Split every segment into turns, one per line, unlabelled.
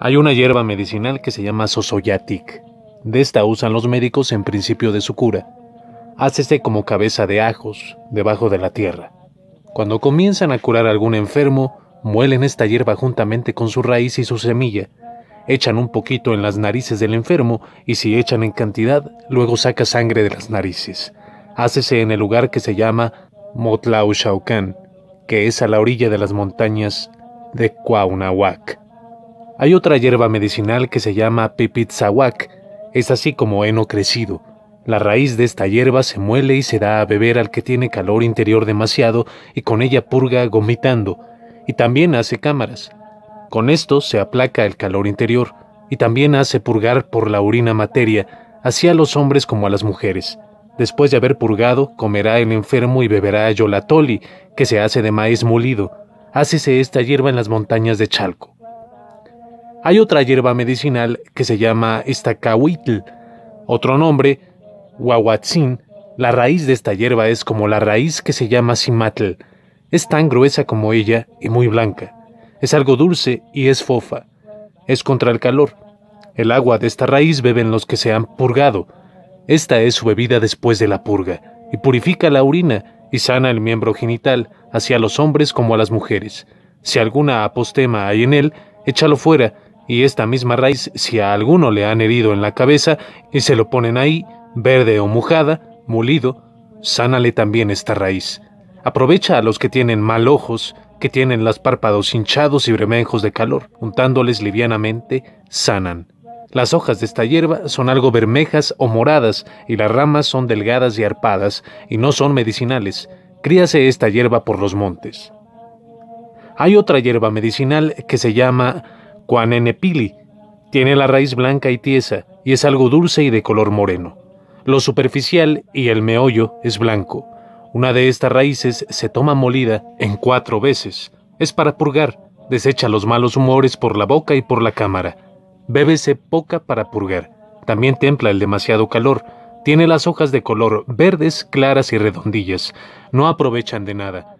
Hay una hierba medicinal que se llama sosoyatic. De esta usan los médicos en principio de su cura. Hácese como cabeza de ajos debajo de la tierra. Cuando comienzan a curar a algún enfermo, muelen esta hierba juntamente con su raíz y su semilla. Echan un poquito en las narices del enfermo y si echan en cantidad, luego saca sangre de las narices. Hácese en el lugar que se llama Motlauchaucán, que es a la orilla de las montañas de Cuauhnahuac. Hay otra hierba medicinal que se llama pipitzahuac, es así como heno crecido. La raíz de esta hierba se muele y se da a beber al que tiene calor interior demasiado y con ella purga gomitando, y también hace cámaras. Con esto se aplaca el calor interior y también hace purgar por la orina materia, así a los hombres como a las mujeres. Después de haber purgado, comerá el enfermo y beberá yolatoli, que se hace de maíz molido. Hácese esta hierba en las montañas de Chalco. Hay otra hierba medicinal que se llama estacahuitl, otro nombre, huahuatzin. La raíz de esta hierba es como la raíz que se llama simatl, Es tan gruesa como ella y muy blanca. Es algo dulce y es fofa. Es contra el calor. El agua de esta raíz beben los que se han purgado. Esta es su bebida después de la purga, y purifica la orina y sana el miembro genital, hacia los hombres como a las mujeres. Si alguna apostema hay en él, échalo fuera, y esta misma raíz, si a alguno le han herido en la cabeza y se lo ponen ahí, verde o mojada, molido, sánale también esta raíz. Aprovecha a los que tienen mal ojos, que tienen las párpados hinchados y bremenjos de calor, untándoles livianamente, sanan. Las hojas de esta hierba son algo bermejas o moradas, y las ramas son delgadas y arpadas, y no son medicinales. Críase esta hierba por los montes. Hay otra hierba medicinal que se llama Pili. Tiene la raíz blanca y tiesa, y es algo dulce y de color moreno. Lo superficial y el meollo es blanco. Una de estas raíces se toma molida en cuatro veces. Es para purgar. Desecha los malos humores por la boca y por la cámara. Bébese poca para purgar. También templa el demasiado calor. Tiene las hojas de color verdes, claras y redondillas. No aprovechan de nada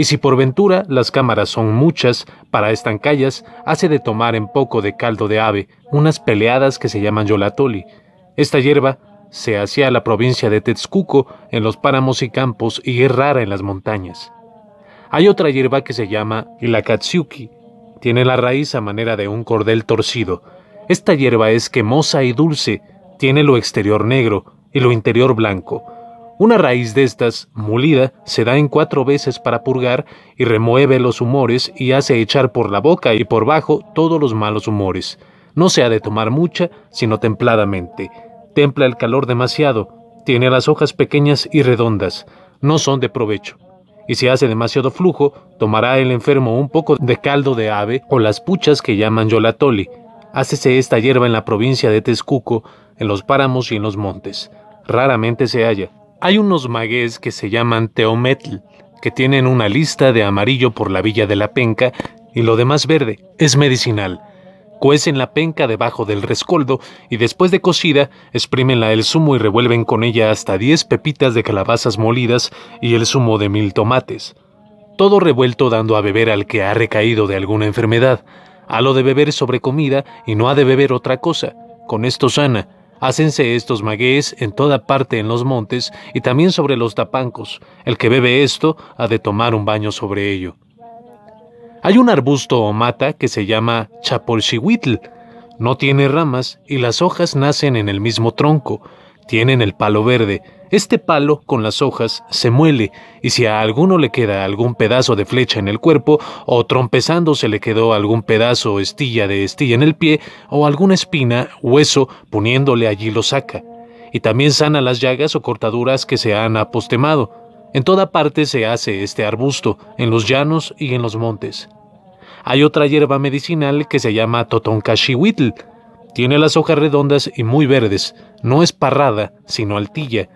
y si por ventura las cámaras son muchas para estancallas, hace de tomar en poco de caldo de ave unas peleadas que se llaman yolatoli. Esta hierba se hacía a la provincia de Texcuco en los páramos y campos y es rara en las montañas. Hay otra hierba que se llama ilacatsuki. Tiene la raíz a manera de un cordel torcido. Esta hierba es quemosa y dulce, tiene lo exterior negro y lo interior blanco. Una raíz de estas, molida, se da en cuatro veces para purgar y remueve los humores y hace echar por la boca y por bajo todos los malos humores. No se ha de tomar mucha, sino templadamente. Templa el calor demasiado, tiene las hojas pequeñas y redondas, no son de provecho. Y si hace demasiado flujo, tomará el enfermo un poco de caldo de ave o las puchas que llaman yolatoli. Hácese esta hierba en la provincia de Texcuco, en los páramos y en los montes. Raramente se halla. Hay unos magués que se llaman teometl, que tienen una lista de amarillo por la villa de la penca y lo demás verde. Es medicinal. Cuecen la penca debajo del rescoldo y después de cocida, exprímenla el zumo y revuelven con ella hasta 10 pepitas de calabazas molidas y el zumo de mil tomates. Todo revuelto dando a beber al que ha recaído de alguna enfermedad. A lo de beber sobre comida y no ha de beber otra cosa. Con esto sana Hácense estos magueyes en toda parte en los montes y también sobre los tapancos. El que bebe esto ha de tomar un baño sobre ello. Hay un arbusto o mata que se llama chapolchihuitl. No tiene ramas y las hojas nacen en el mismo tronco. Tienen el palo verde. Este palo con las hojas se muele, y si a alguno le queda algún pedazo de flecha en el cuerpo, o trompezando se le quedó algún pedazo o estilla de estilla en el pie, o alguna espina, hueso, poniéndole allí lo saca. Y también sana las llagas o cortaduras que se han apostemado. En toda parte se hace este arbusto, en los llanos y en los montes. Hay otra hierba medicinal que se llama Totoncashiwitl. Tiene las hojas redondas y muy verdes, no es parrada, sino altilla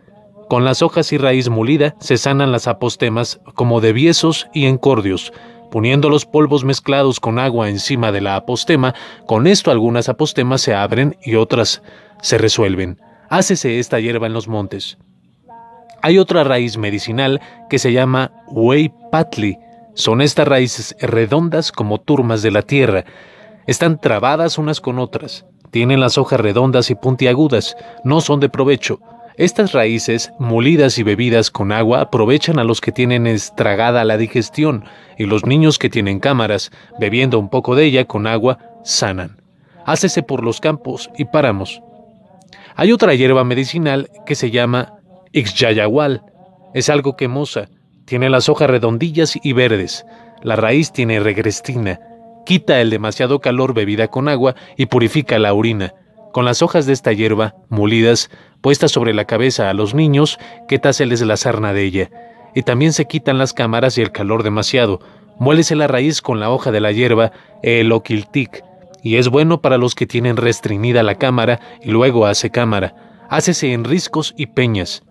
con las hojas y raíz molida se sanan las apostemas como de biesos y encordios, poniendo los polvos mezclados con agua encima de la apostema, con esto algunas apostemas se abren y otras se resuelven. Hácese esta hierba en los montes. Hay otra raíz medicinal que se llama Wei Patli. Son estas raíces redondas como turmas de la tierra. Están trabadas unas con otras. Tienen las hojas redondas y puntiagudas. No son de provecho. Estas raíces, molidas y bebidas con agua, aprovechan a los que tienen estragada la digestión y los niños que tienen cámaras, bebiendo un poco de ella con agua, sanan. Hácese por los campos y páramos. Hay otra hierba medicinal que se llama ixyayahual. Es algo quemosa, tiene las hojas redondillas y verdes. La raíz tiene regrestina, quita el demasiado calor bebida con agua y purifica la orina. Con las hojas de esta hierba, molidas, puesta sobre la cabeza a los niños que la sarna de ella. Y también se quitan las cámaras y el calor demasiado. Muélese la raíz con la hoja de la hierba, el oquiltic, y es bueno para los que tienen restringida la cámara y luego hace cámara. Hácese en riscos y peñas.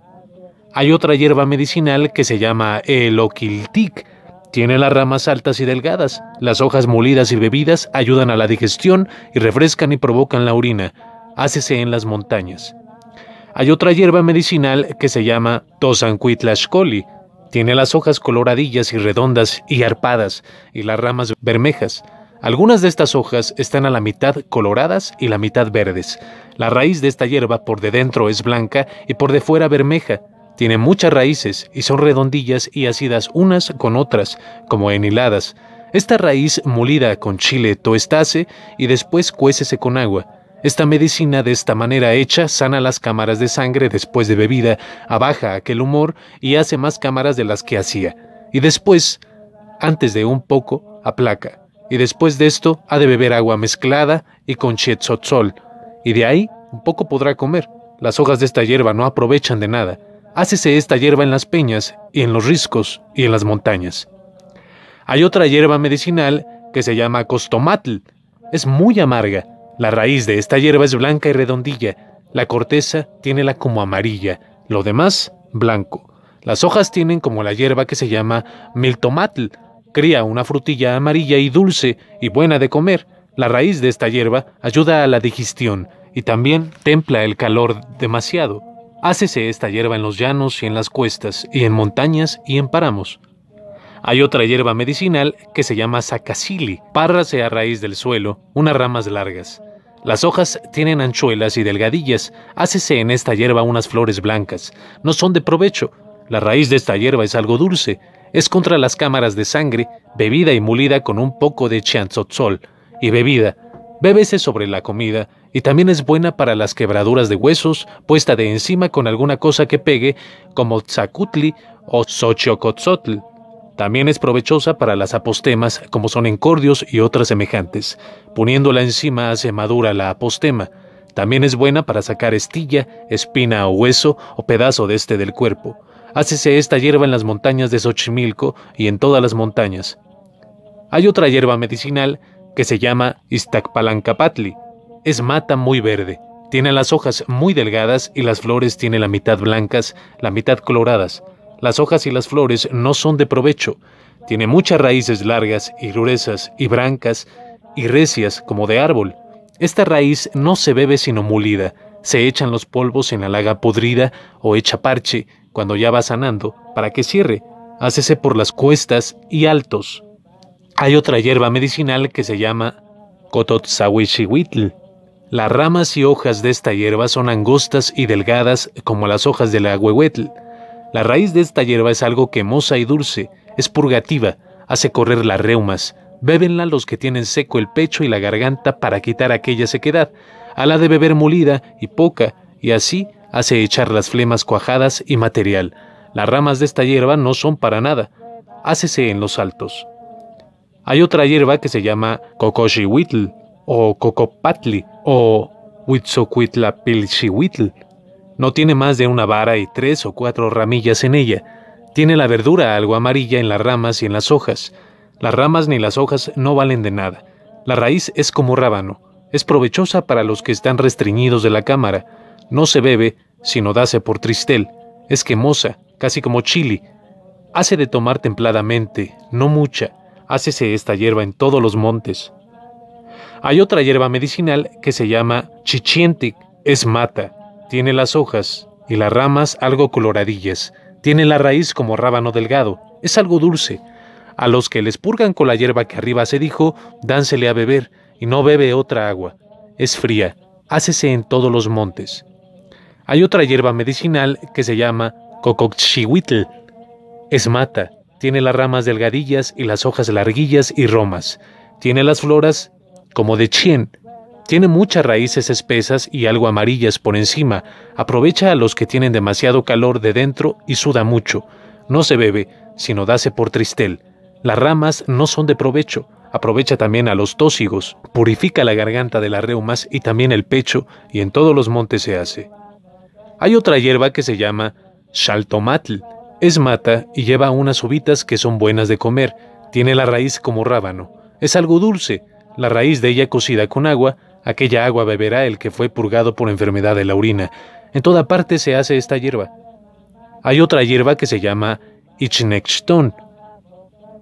Hay otra hierba medicinal que se llama el oquiltic, tiene las ramas altas y delgadas. Las hojas molidas y bebidas ayudan a la digestión y refrescan y provocan la orina. Hácese en las montañas. Hay otra hierba medicinal que se llama Tosancuitlashcoli. Tiene las hojas coloradillas y redondas y arpadas y las ramas bermejas. Algunas de estas hojas están a la mitad coloradas y la mitad verdes. La raíz de esta hierba por de dentro es blanca y por de fuera bermeja. Tiene muchas raíces y son redondillas y ácidas unas con otras, como enhiladas. Esta raíz molida con chile toestase y después cuécese con agua. Esta medicina de esta manera hecha sana las cámaras de sangre después de bebida, abaja aquel humor y hace más cámaras de las que hacía. Y después, antes de un poco, aplaca. Y después de esto ha de beber agua mezclada y con chetzotzol Y de ahí un poco podrá comer. Las hojas de esta hierba no aprovechan de nada. Hácese esta hierba en las peñas y en los riscos y en las montañas. Hay otra hierba medicinal que se llama costomatl. Es muy amarga la raíz de esta hierba es blanca y redondilla, la corteza tiene la como amarilla, lo demás blanco. Las hojas tienen como la hierba que se llama miltomatl, cría una frutilla amarilla y dulce y buena de comer. La raíz de esta hierba ayuda a la digestión y también templa el calor demasiado. Hácese esta hierba en los llanos y en las cuestas, y en montañas y en páramos. Hay otra hierba medicinal que se llama sacasili, párrase a raíz del suelo, unas ramas largas. Las hojas tienen anchuelas y delgadillas, hácese en esta hierba unas flores blancas, no son de provecho. La raíz de esta hierba es algo dulce, es contra las cámaras de sangre, bebida y molida con un poco de chanzotzol y bebida. Bébese sobre la comida y también es buena para las quebraduras de huesos, puesta de encima con alguna cosa que pegue, como zacutli o xochocotzotl. También es provechosa para las apostemas, como son encordios y otras semejantes. Poniéndola encima hace madura la apostema. También es buena para sacar estilla, espina o hueso o pedazo de este del cuerpo. Hácese esta hierba en las montañas de Xochimilco y en todas las montañas. Hay otra hierba medicinal que se llama Iztacpalancapatli. Es mata muy verde. Tiene las hojas muy delgadas y las flores tiene la mitad blancas, la mitad coloradas. Las hojas y las flores no son de provecho. Tiene muchas raíces largas y gruesas y brancas y recias como de árbol. Esta raíz no se bebe sino molida. Se echan los polvos en la laga podrida o hecha parche cuando ya va sanando para que cierre. Hácese por las cuestas y altos. Hay otra hierba medicinal que se llama cototzahuichihuitl. Las ramas y hojas de esta hierba son angostas y delgadas como las hojas de la huehuetl. La raíz de esta hierba es algo quemosa y dulce, es purgativa, hace correr las reumas. Bébenla los que tienen seco el pecho y la garganta para quitar aquella sequedad. a la de beber molida y poca, y así hace echar las flemas cuajadas y material. Las ramas de esta hierba no son para nada. Hácese en los altos. Hay otra hierba que se llama Cocoshiwitl o cocopatli, o huitzocuitlapilchihuitl, no tiene más de una vara y tres o cuatro ramillas en ella. Tiene la verdura algo amarilla en las ramas y en las hojas. Las ramas ni las hojas no valen de nada. La raíz es como rábano. Es provechosa para los que están restringidos de la cámara. No se bebe, sino dase por tristel. Es quemosa, casi como chili. Hace de tomar templadamente, no mucha. Hácese esta hierba en todos los montes. Hay otra hierba medicinal que se llama chichientic, es mata, tiene las hojas y las ramas algo coloradillas. Tiene la raíz como rábano delgado. Es algo dulce. A los que les purgan con la hierba que arriba se dijo, dánsele a beber, y no bebe otra agua. Es fría, hácese en todos los montes. Hay otra hierba medicinal que se llama cocotchihuitl. Es mata, tiene las ramas delgadillas y las hojas larguillas y romas. Tiene las floras como de chien, tiene muchas raíces espesas y algo amarillas por encima. Aprovecha a los que tienen demasiado calor de dentro y suda mucho. No se bebe, sino dase por tristel. Las ramas no son de provecho. Aprovecha también a los tósigos. Purifica la garganta de las reumas y también el pecho, y en todos los montes se hace. Hay otra hierba que se llama shaltomatl. Es mata y lleva unas uvitas que son buenas de comer. Tiene la raíz como rábano. Es algo dulce. La raíz de ella cocida con agua Aquella agua beberá el que fue purgado por enfermedad de la orina. En toda parte se hace esta hierba. Hay otra hierba que se llama ichnechton.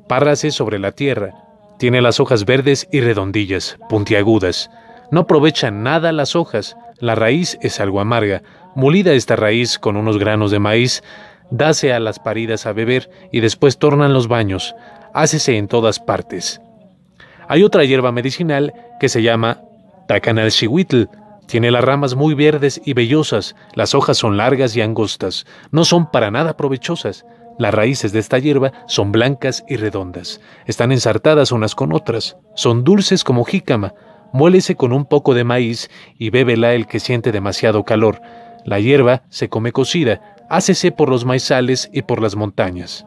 Párrase sobre la tierra. Tiene las hojas verdes y redondillas, puntiagudas. No aprovecha nada las hojas. La raíz es algo amarga. Molida esta raíz con unos granos de maíz, dase a las paridas a beber y después tornan los baños. Hácese en todas partes. Hay otra hierba medicinal que se llama la al Tiene las ramas muy verdes y vellosas, las hojas son largas y angostas, no son para nada provechosas. Las raíces de esta hierba son blancas y redondas, están ensartadas unas con otras, son dulces como jícama, muélese con un poco de maíz y bébela el que siente demasiado calor. La hierba se come cocida, hácese por los maizales y por las montañas.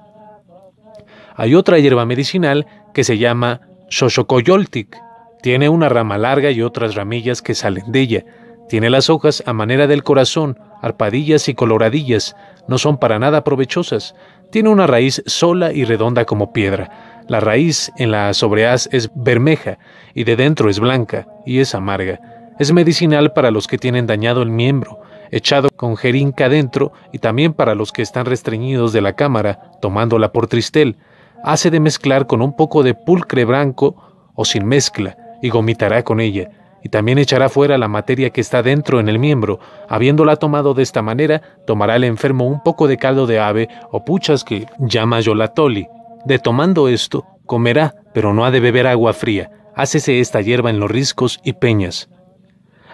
Hay otra hierba medicinal que se llama xochocoyoltic, tiene una rama larga y otras ramillas que salen de ella. Tiene las hojas a manera del corazón, arpadillas y coloradillas. No son para nada provechosas. Tiene una raíz sola y redonda como piedra. La raíz en la sobrehaz es bermeja y de dentro es blanca y es amarga. Es medicinal para los que tienen dañado el miembro, echado con jerinca adentro y también para los que están restreñidos de la cámara, tomándola por tristel. Hace de mezclar con un poco de pulcre blanco o sin mezcla y gomitará con ella, y también echará fuera la materia que está dentro en el miembro. Habiéndola tomado de esta manera, tomará el enfermo un poco de caldo de ave o puchas que llama yolatoli. De tomando esto, comerá, pero no ha de beber agua fría. Hácese esta hierba en los riscos y peñas.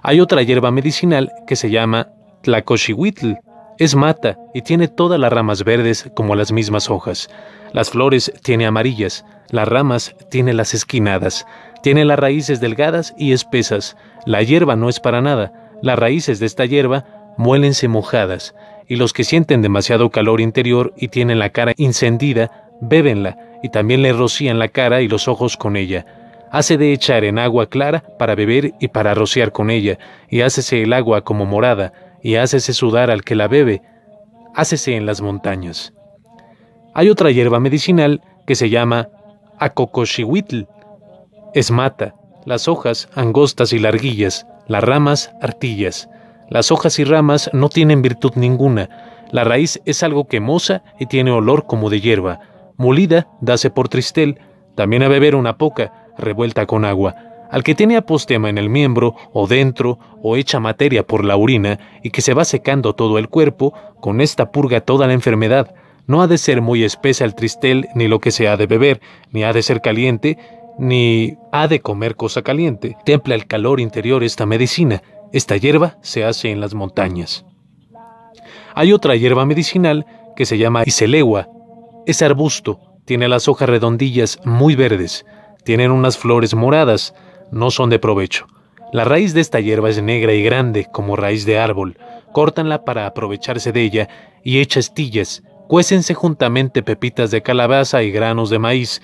Hay otra hierba medicinal que se llama tlacochihuitl. Es mata y tiene todas las ramas verdes como las mismas hojas. Las flores tiene amarillas, las ramas tiene las esquinadas. Tiene las raíces delgadas y espesas. La hierba no es para nada. Las raíces de esta hierba muélense mojadas, y los que sienten demasiado calor interior y tienen la cara encendida, bébenla, y también le rocían la cara y los ojos con ella. Hace de echar en agua clara para beber y para rociar con ella, y hácese el agua como morada, y hácese sudar al que la bebe, hácese en las montañas. Hay otra hierba medicinal que se llama acocoshihuitl, es mata, las hojas angostas y larguillas, las ramas artillas. Las hojas y ramas no tienen virtud ninguna, la raíz es algo quemosa y tiene olor como de hierba. Molida, dase por tristel, también a beber una poca, revuelta con agua. Al que tiene apostema en el miembro, o dentro, o hecha materia por la orina, y que se va secando todo el cuerpo, con esta purga toda la enfermedad. No ha de ser muy espesa el tristel, ni lo que se ha de beber, ni ha de ser caliente, ni ha de comer cosa caliente. Templa el calor interior esta medicina. Esta hierba se hace en las montañas. Hay otra hierba medicinal que se llama iselewa. Es arbusto, tiene las hojas redondillas muy verdes, tienen unas flores moradas, no son de provecho. La raíz de esta hierba es negra y grande como raíz de árbol. Córtanla para aprovecharse de ella y echa estillas. Cuécense juntamente pepitas de calabaza y granos de maíz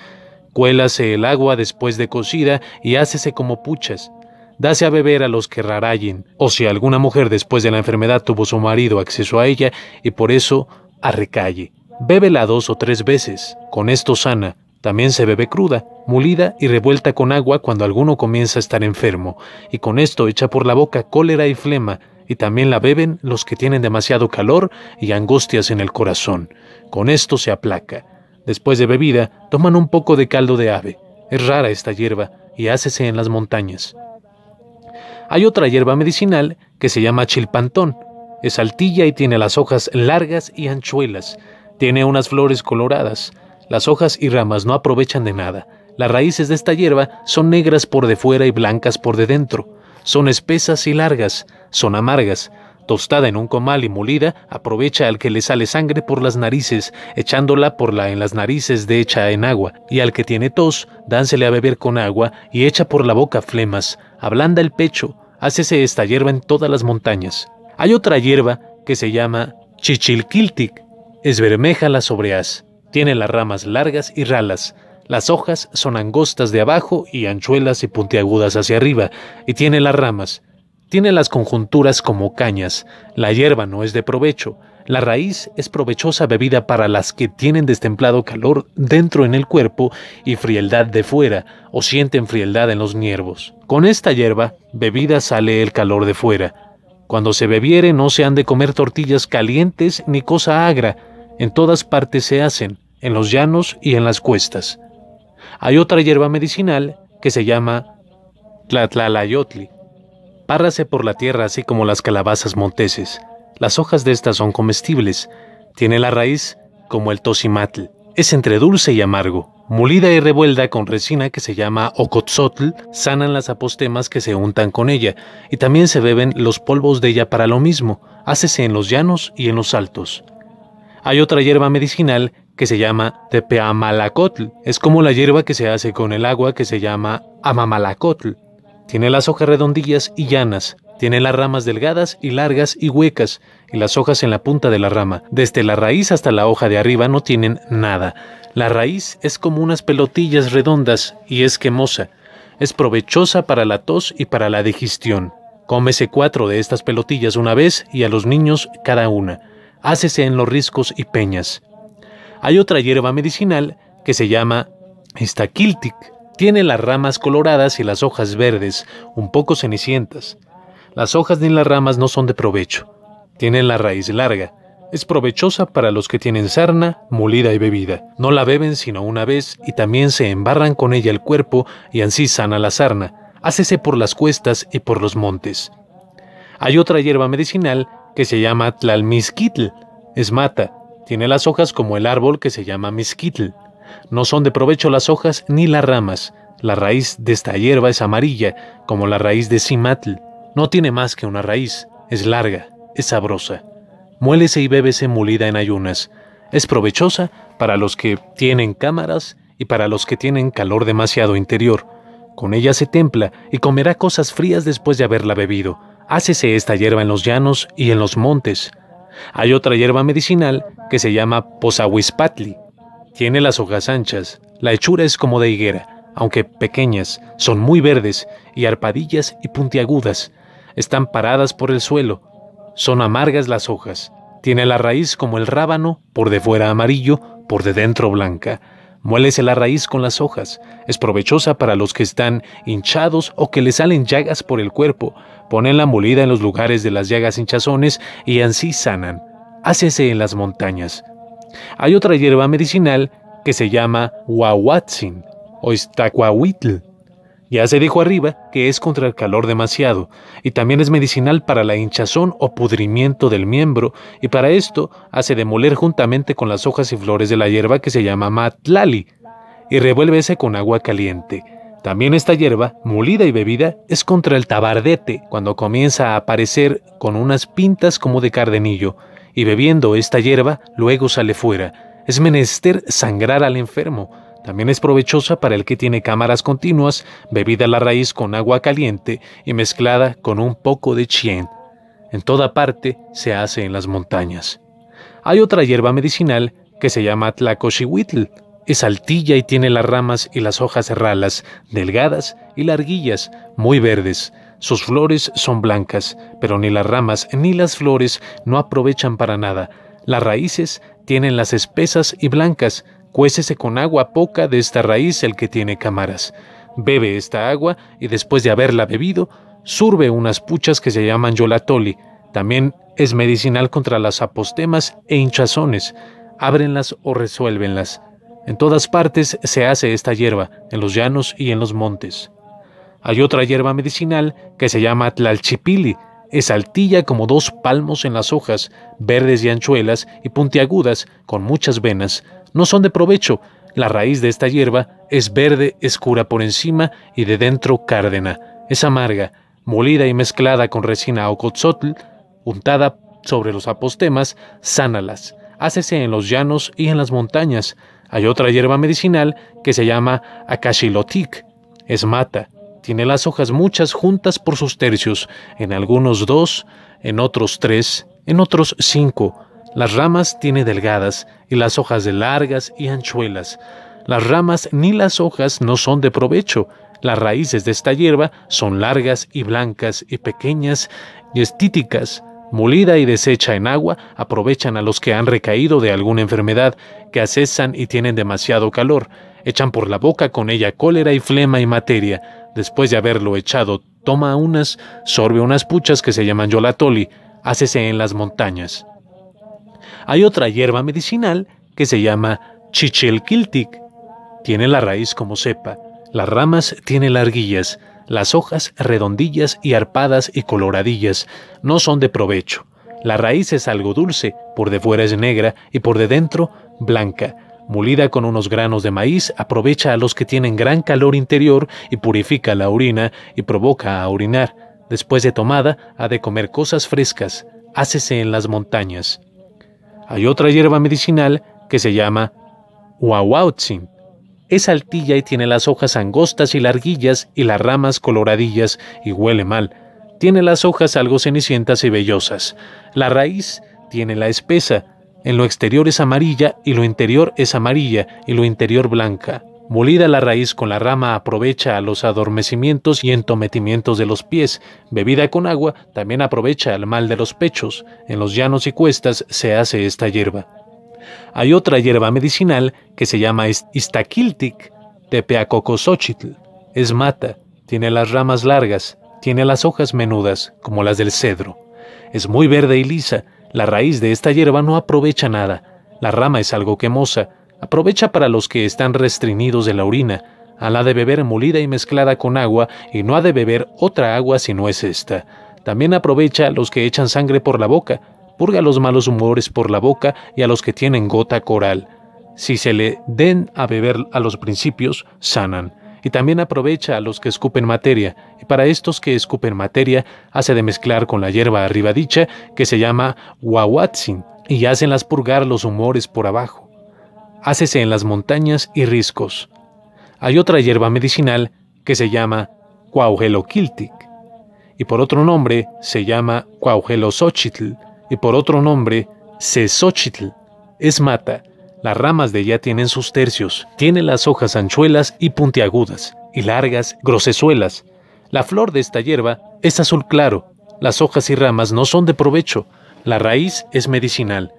Cuélase el agua después de cocida y hácese como puchas. Dase a beber a los que rarayen, o si alguna mujer después de la enfermedad tuvo su marido acceso a ella y por eso arrecalle. Bébela dos o tres veces, con esto sana. También se bebe cruda, molida y revuelta con agua cuando alguno comienza a estar enfermo, y con esto echa por la boca cólera y flema, y también la beben los que tienen demasiado calor y angustias en el corazón. Con esto se aplaca. Después de bebida, toman un poco de caldo de ave. Es rara esta hierba y hácese en las montañas. Hay otra hierba medicinal que se llama chilpantón. Es altilla y tiene las hojas largas y anchuelas. Tiene unas flores coloradas. Las hojas y ramas no aprovechan de nada. Las raíces de esta hierba son negras por de fuera y blancas por de dentro. Son espesas y largas. Son amargas tostada en un comal y molida, aprovecha al que le sale sangre por las narices, echándola por la en las narices de hecha en agua, y al que tiene tos, dánsele a beber con agua y echa por la boca flemas, ablanda el pecho, hácese esta hierba en todas las montañas. Hay otra hierba que se llama chichilquiltic, es bermeja la sobreaz, tiene las ramas largas y ralas, las hojas son angostas de abajo y anchuelas y puntiagudas hacia arriba, y tiene las ramas, tiene las conjunturas como cañas, la hierba no es de provecho, la raíz es provechosa bebida para las que tienen destemplado calor dentro en el cuerpo y frialdad de fuera, o sienten frialdad en los nervios. Con esta hierba, bebida sale el calor de fuera. Cuando se bebiere no se han de comer tortillas calientes ni cosa agra, en todas partes se hacen, en los llanos y en las cuestas. Hay otra hierba medicinal que se llama tlatlalayotli, Párrase por la tierra así como las calabazas monteses. Las hojas de estas son comestibles. Tiene la raíz como el tosimatl. Es entre dulce y amargo. Molida y revuelta con resina que se llama ocotzotl, sanan las apostemas que se untan con ella, y también se beben los polvos de ella para lo mismo, hácese en los llanos y en los altos. Hay otra hierba medicinal que se llama tepeamalacotl, es como la hierba que se hace con el agua que se llama amamalacotl. Tiene las hojas redondillas y llanas. Tiene las ramas delgadas y largas y huecas, y las hojas en la punta de la rama. Desde la raíz hasta la hoja de arriba no tienen nada. La raíz es como unas pelotillas redondas y es quemosa. Es provechosa para la tos y para la digestión. Cómese cuatro de estas pelotillas una vez y a los niños cada una. Hácese en los riscos y peñas. Hay otra hierba medicinal que se llama estaquiltic, tiene las ramas coloradas y las hojas verdes, un poco cenicientas. Las hojas ni las ramas no son de provecho. Tienen la raíz larga. Es provechosa para los que tienen sarna, molida y bebida. No la beben sino una vez y también se embarran con ella el cuerpo y así sana la sarna. Hácese por las cuestas y por los montes. Hay otra hierba medicinal que se llama tlalmizquitl. Es mata. Tiene las hojas como el árbol que se llama mizquitl. No son de provecho las hojas ni las ramas. La raíz de esta hierba es amarilla, como la raíz de simatl No tiene más que una raíz. Es larga, es sabrosa. Muélese y bébese molida en ayunas. Es provechosa para los que tienen cámaras y para los que tienen calor demasiado interior. Con ella se templa y comerá cosas frías después de haberla bebido. Hácese esta hierba en los llanos y en los montes. Hay otra hierba medicinal que se llama posawispatli. Tiene las hojas anchas, la hechura es como de higuera, aunque pequeñas, son muy verdes y arpadillas y puntiagudas. Están paradas por el suelo. Son amargas las hojas. Tiene la raíz como el rábano, por de fuera amarillo, por de dentro blanca. Muélese la raíz con las hojas. Es provechosa para los que están hinchados o que le salen llagas por el cuerpo. Ponen la molida en los lugares de las llagas hinchazones y así sanan. Hácese en las montañas. Hay otra hierba medicinal que se llama huahuatzin o estacuahuitl. Ya se dijo arriba que es contra el calor demasiado y también es medicinal para la hinchazón o pudrimiento del miembro y para esto hace demoler juntamente con las hojas y flores de la hierba que se llama matlali y revuélvese con agua caliente. También esta hierba, molida y bebida, es contra el tabardete cuando comienza a aparecer con unas pintas como de cardenillo y bebiendo esta hierba luego sale fuera. Es menester sangrar al enfermo. También es provechosa para el que tiene cámaras continuas, bebida la raíz con agua caliente y mezclada con un poco de chien. En toda parte se hace en las montañas. Hay otra hierba medicinal que se llama tlacochihuitl. Es altilla y tiene las ramas y las hojas ralas, delgadas y larguillas, muy verdes. Sus flores son blancas, pero ni las ramas ni las flores no aprovechan para nada. Las raíces tienen las espesas y blancas. Cuécese con agua poca de esta raíz el que tiene cámaras. Bebe esta agua y después de haberla bebido, surbe unas puchas que se llaman yolatoli. También es medicinal contra las apostemas e hinchazones. Ábrenlas o resuélvenlas. En todas partes se hace esta hierba, en los llanos y en los montes. Hay otra hierba medicinal que se llama tlalchipili, es altilla como dos palmos en las hojas, verdes y anchuelas y puntiagudas, con muchas venas. No son de provecho. La raíz de esta hierba es verde escura por encima y de dentro cárdena. Es amarga, molida y mezclada con resina o cotzotl, untada sobre los apostemas, sánalas. Hácese en los llanos y en las montañas. Hay otra hierba medicinal que se llama acachilotic. Es mata, tiene las hojas muchas juntas por sus tercios, en algunos dos, en otros tres, en otros cinco. Las ramas tiene delgadas y las hojas de largas y anchuelas. Las ramas ni las hojas no son de provecho. Las raíces de esta hierba son largas y blancas y pequeñas y estíticas. Molida y deshecha en agua, aprovechan a los que han recaído de alguna enfermedad, que acesan y tienen demasiado calor. Echan por la boca con ella cólera y flema y materia Después de haberlo echado, toma unas, sorbe unas puchas que se llaman yolatoli, hácese en las montañas. Hay otra hierba medicinal que se llama chichelquiltic. Tiene la raíz como cepa, las ramas tiene larguillas, las hojas redondillas y arpadas y coloradillas, no son de provecho. La raíz es algo dulce, por de fuera es negra y por de dentro blanca Molida con unos granos de maíz, aprovecha a los que tienen gran calor interior y purifica la orina y provoca a orinar. Después de tomada, ha de comer cosas frescas, hácese en las montañas. Hay otra hierba medicinal que se llama huahuautzin. Es altilla y tiene las hojas angostas y larguillas y las ramas coloradillas y huele mal. Tiene las hojas algo cenicientas y vellosas. La raíz tiene la espesa, en lo exterior es amarilla y lo interior es amarilla y lo interior blanca. Molida la raíz con la rama aprovecha a los adormecimientos y entometimientos de los pies. Bebida con agua también aprovecha al mal de los pechos. En los llanos y cuestas se hace esta hierba. Hay otra hierba medicinal que se llama istaquiltic, tepeacocosochitl. Es mata, tiene las ramas largas, tiene las hojas menudas, como las del cedro. Es muy verde y lisa, la raíz de esta hierba no aprovecha nada. La rama es algo quemosa. Aprovecha para los que están restringidos de la orina. A la de beber molida y mezclada con agua, y no ha de beber otra agua si no es esta. También aprovecha a los que echan sangre por la boca, purga los malos humores por la boca y a los que tienen gota coral. Si se le den a beber a los principios, sanan y también aprovecha a los que escupen materia, y para estos que escupen materia hace de mezclar con la hierba arriba dicha, que se llama huahuatzin, y las purgar los humores por abajo. Hácese en las montañas y riscos. Hay otra hierba medicinal que se llama quaugelokiltic y por otro nombre se llama cuaugelosochitl, y por otro nombre sesochitl, es mata, las ramas de ella tienen sus tercios, tiene las hojas anchuelas y puntiagudas, y largas, grosezuelas. La flor de esta hierba es azul claro, las hojas y ramas no son de provecho, la raíz es medicinal,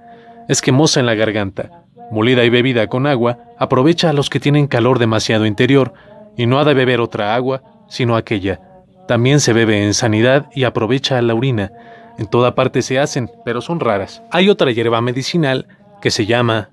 Es quemosa en la garganta, molida y bebida con agua, aprovecha a los que tienen calor demasiado interior, y no ha de beber otra agua, sino aquella. También se bebe en sanidad y aprovecha a la orina. En toda parte se hacen, pero son raras. Hay otra hierba medicinal que se llama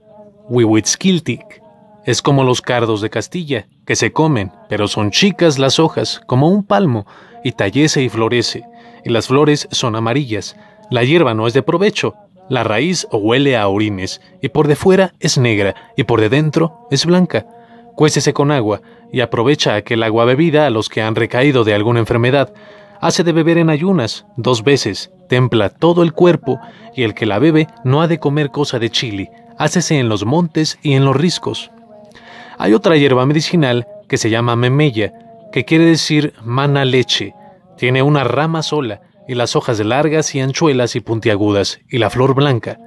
Wiwitskiltik. Es como los cardos de Castilla, que se comen, pero son chicas las hojas, como un palmo, y tallece y florece, y las flores son amarillas. La hierba no es de provecho, la raíz huele a orines, y por de fuera es negra, y por de dentro es blanca. Cuécese con agua, y aprovecha aquel agua bebida a los que han recaído de alguna enfermedad. Hace de beber en ayunas, dos veces, templa todo el cuerpo, y el que la bebe no ha de comer cosa de chile, hácese en los montes y en los riscos. Hay otra hierba medicinal que se llama memella, que quiere decir mana leche. Tiene una rama sola y las hojas largas y anchuelas y puntiagudas y la flor blanca.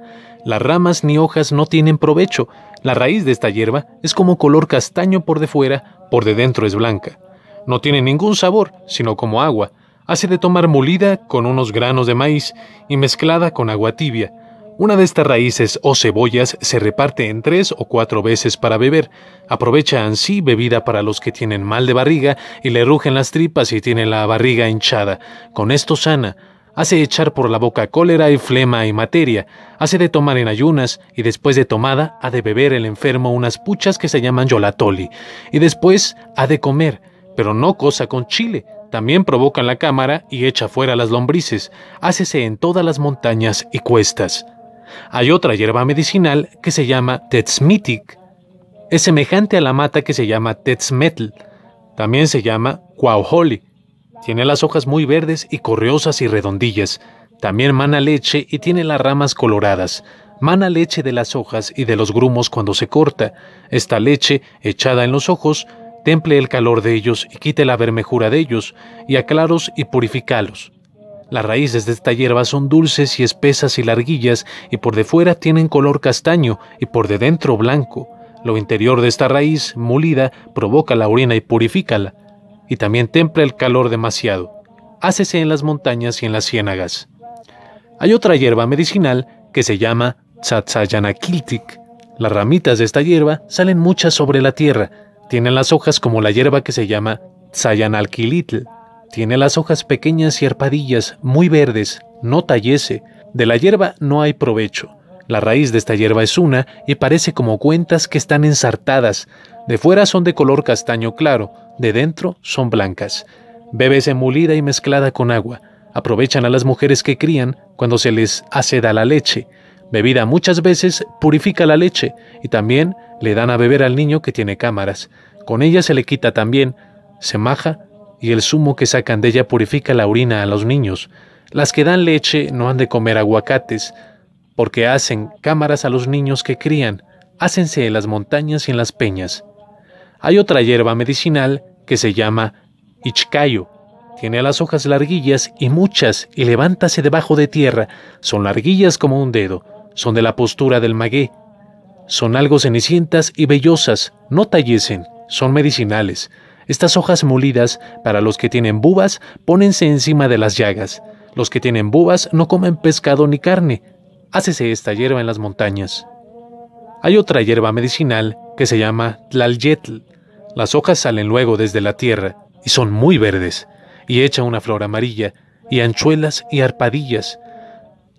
Las ramas ni hojas no tienen provecho. La raíz de esta hierba es como color castaño por de fuera, por de dentro es blanca. No tiene ningún sabor, sino como agua. Hace de tomar molida con unos granos de maíz y mezclada con agua tibia una de estas raíces o cebollas se reparte en tres o cuatro veces para beber. Aprovecha así bebida para los que tienen mal de barriga y le rugen las tripas y tiene la barriga hinchada. Con esto sana. Hace echar por la boca cólera y flema y materia. Hace de tomar en ayunas y después de tomada ha de beber el enfermo unas puchas que se llaman yolatoli. Y después ha de comer, pero no cosa con chile, también provoca en la cámara y echa fuera las lombrices. Hácese en todas las montañas y cuestas. Hay otra hierba medicinal que se llama tetzmitic. Es semejante a la mata que se llama tetzmetl. También se llama cuauholi. Tiene las hojas muy verdes y correosas y redondillas. También mana leche y tiene las ramas coloradas. Mana leche de las hojas y de los grumos cuando se corta. Esta leche, echada en los ojos, temple el calor de ellos y quite la vermejura de ellos, y aclaros y purificalos. Las raíces de esta hierba son dulces y espesas y larguillas y por de fuera tienen color castaño y por de dentro blanco. Lo interior de esta raíz, molida, provoca la orina y purifícala. Y también templa el calor demasiado. Hácese en las montañas y en las ciénagas. Hay otra hierba medicinal que se llama tzatzayanakiltik. Las ramitas de esta hierba salen muchas sobre la tierra. Tienen las hojas como la hierba que se llama tzayanalkilitl. Tiene las hojas pequeñas y arpadillas, muy verdes, no tallece. De la hierba no hay provecho. La raíz de esta hierba es una y parece como cuentas que están ensartadas. De fuera son de color castaño claro, de dentro son blancas. Bebes emulida y mezclada con agua. Aprovechan a las mujeres que crían cuando se les hace da la leche. Bebida muchas veces purifica la leche y también le dan a beber al niño que tiene cámaras. Con ella se le quita también, se maja y el zumo que sacan de ella purifica la orina a los niños. Las que dan leche no han de comer aguacates, porque hacen cámaras a los niños que crían, hácense en las montañas y en las peñas. Hay otra hierba medicinal que se llama ichcayo. Tiene las hojas larguillas y muchas y levántase debajo de tierra. Son larguillas como un dedo. Son de la postura del magué. Son algo cenicientas y vellosas. No tallecen. Son medicinales. Estas hojas molidas, para los que tienen bubas, pónense encima de las llagas. Los que tienen bubas no comen pescado ni carne. Hácese esta hierba en las montañas. Hay otra hierba medicinal que se llama tlalyetl. Las hojas salen luego desde la tierra y son muy verdes, y echa una flor amarilla, y anchuelas y arpadillas.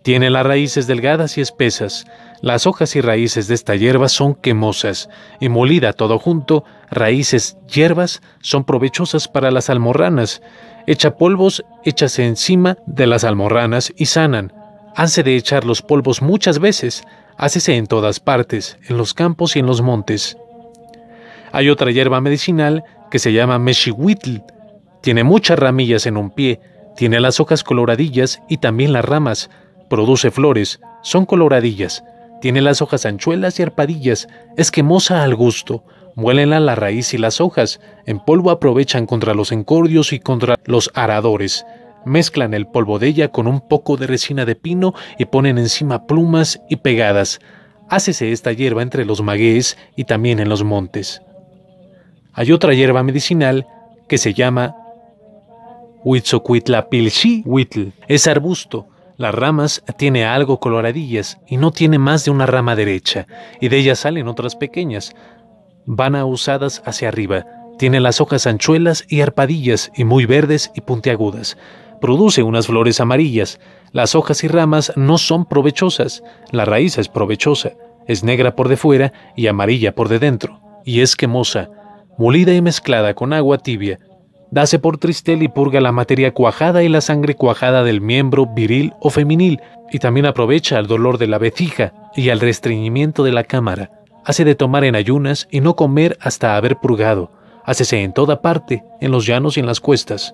Tiene las raíces delgadas y espesas, las hojas y raíces de esta hierba son quemosas, y molida todo junto, raíces, hierbas, son provechosas para las almorranas. Echa polvos, échase encima de las almorranas y sanan. Hace de echar los polvos muchas veces, hácese en todas partes, en los campos y en los montes. Hay otra hierba medicinal que se llama meshihuitl. Tiene muchas ramillas en un pie, tiene las hojas coloradillas y también las ramas, produce flores, son coloradillas. Tiene las hojas anchuelas y arpadillas, es quemosa al gusto. Muélenla la raíz y las hojas. En polvo aprovechan contra los encordios y contra los aradores. Mezclan el polvo de ella con un poco de resina de pino y ponen encima plumas y pegadas. Hácese esta hierba entre los magueyes y también en los montes. Hay otra hierba medicinal que se llama Huitzocuitlapilchi huitl. Es arbusto las ramas tiene algo coloradillas y no tiene más de una rama derecha, y de ellas salen otras pequeñas. Van a usadas hacia arriba. Tiene las hojas anchuelas y arpadillas y muy verdes y puntiagudas. Produce unas flores amarillas. Las hojas y ramas no son provechosas. La raíz es provechosa. Es negra por de fuera y amarilla por de dentro. Y es quemosa. Molida y mezclada con agua tibia Dase por tristel y purga la materia cuajada y la sangre cuajada del miembro viril o femenil, y también aprovecha el dolor de la vejiga y al restreñimiento de la cámara. Hace de tomar en ayunas y no comer hasta haber purgado. Hácese en toda parte, en los llanos y en las cuestas.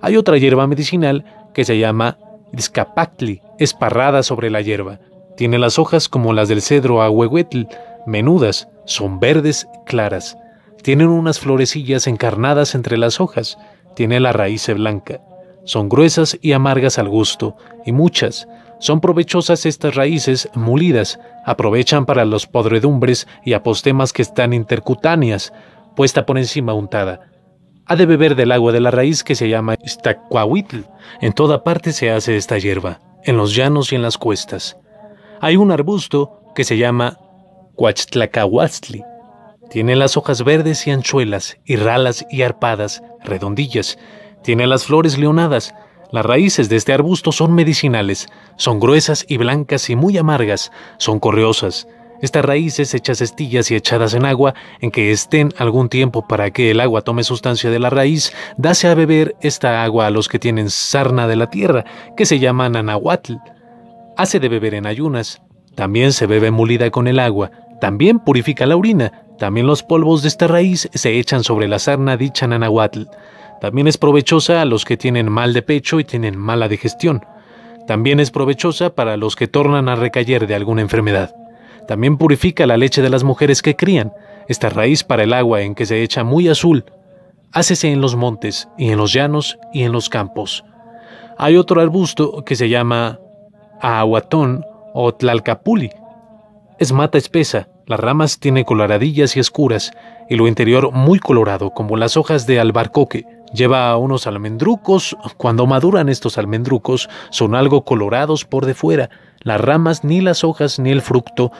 Hay otra hierba medicinal que se llama discapactli, esparrada sobre la hierba. Tiene las hojas como las del cedro ahuehuetl, menudas, son verdes claras. Tienen unas florecillas encarnadas entre las hojas, tiene la raíz blanca. Son gruesas y amargas al gusto, y muchas. Son provechosas estas raíces mulidas, aprovechan para los podredumbres y apostemas que están intercutáneas, puesta por encima untada. Ha de beber del agua de la raíz que se llama estacuahuitl. En toda parte se hace esta hierba, en los llanos y en las cuestas. Hay un arbusto que se llama cuachtlacahuastli, tiene las hojas verdes y anchuelas, y ralas y arpadas, redondillas. Tiene las flores leonadas. Las raíces de este arbusto son medicinales, son gruesas y blancas y muy amargas, son correosas. Estas raíces hechas estillas y echadas en agua, en que estén algún tiempo para que el agua tome sustancia de la raíz, dase a beber esta agua a los que tienen sarna de la tierra, que se llaman anahuatl. Hace de beber en ayunas, también se bebe molida con el agua, también purifica la orina, también los polvos de esta raíz se echan sobre la sarna dicha nanahuatl. También es provechosa a los que tienen mal de pecho y tienen mala digestión. También es provechosa para los que tornan a recayer de alguna enfermedad. También purifica la leche de las mujeres que crían. Esta raíz para el agua en que se echa muy azul. Hácese en los montes y en los llanos y en los campos. Hay otro arbusto que se llama ahuatón o tlalcapuli, es mata espesa, las ramas tiene coloradillas y escuras, y lo interior muy colorado, como las hojas de albarcoque. Lleva unos almendrucos, cuando maduran estos almendrucos son algo colorados por de fuera, las ramas ni las hojas ni el fruto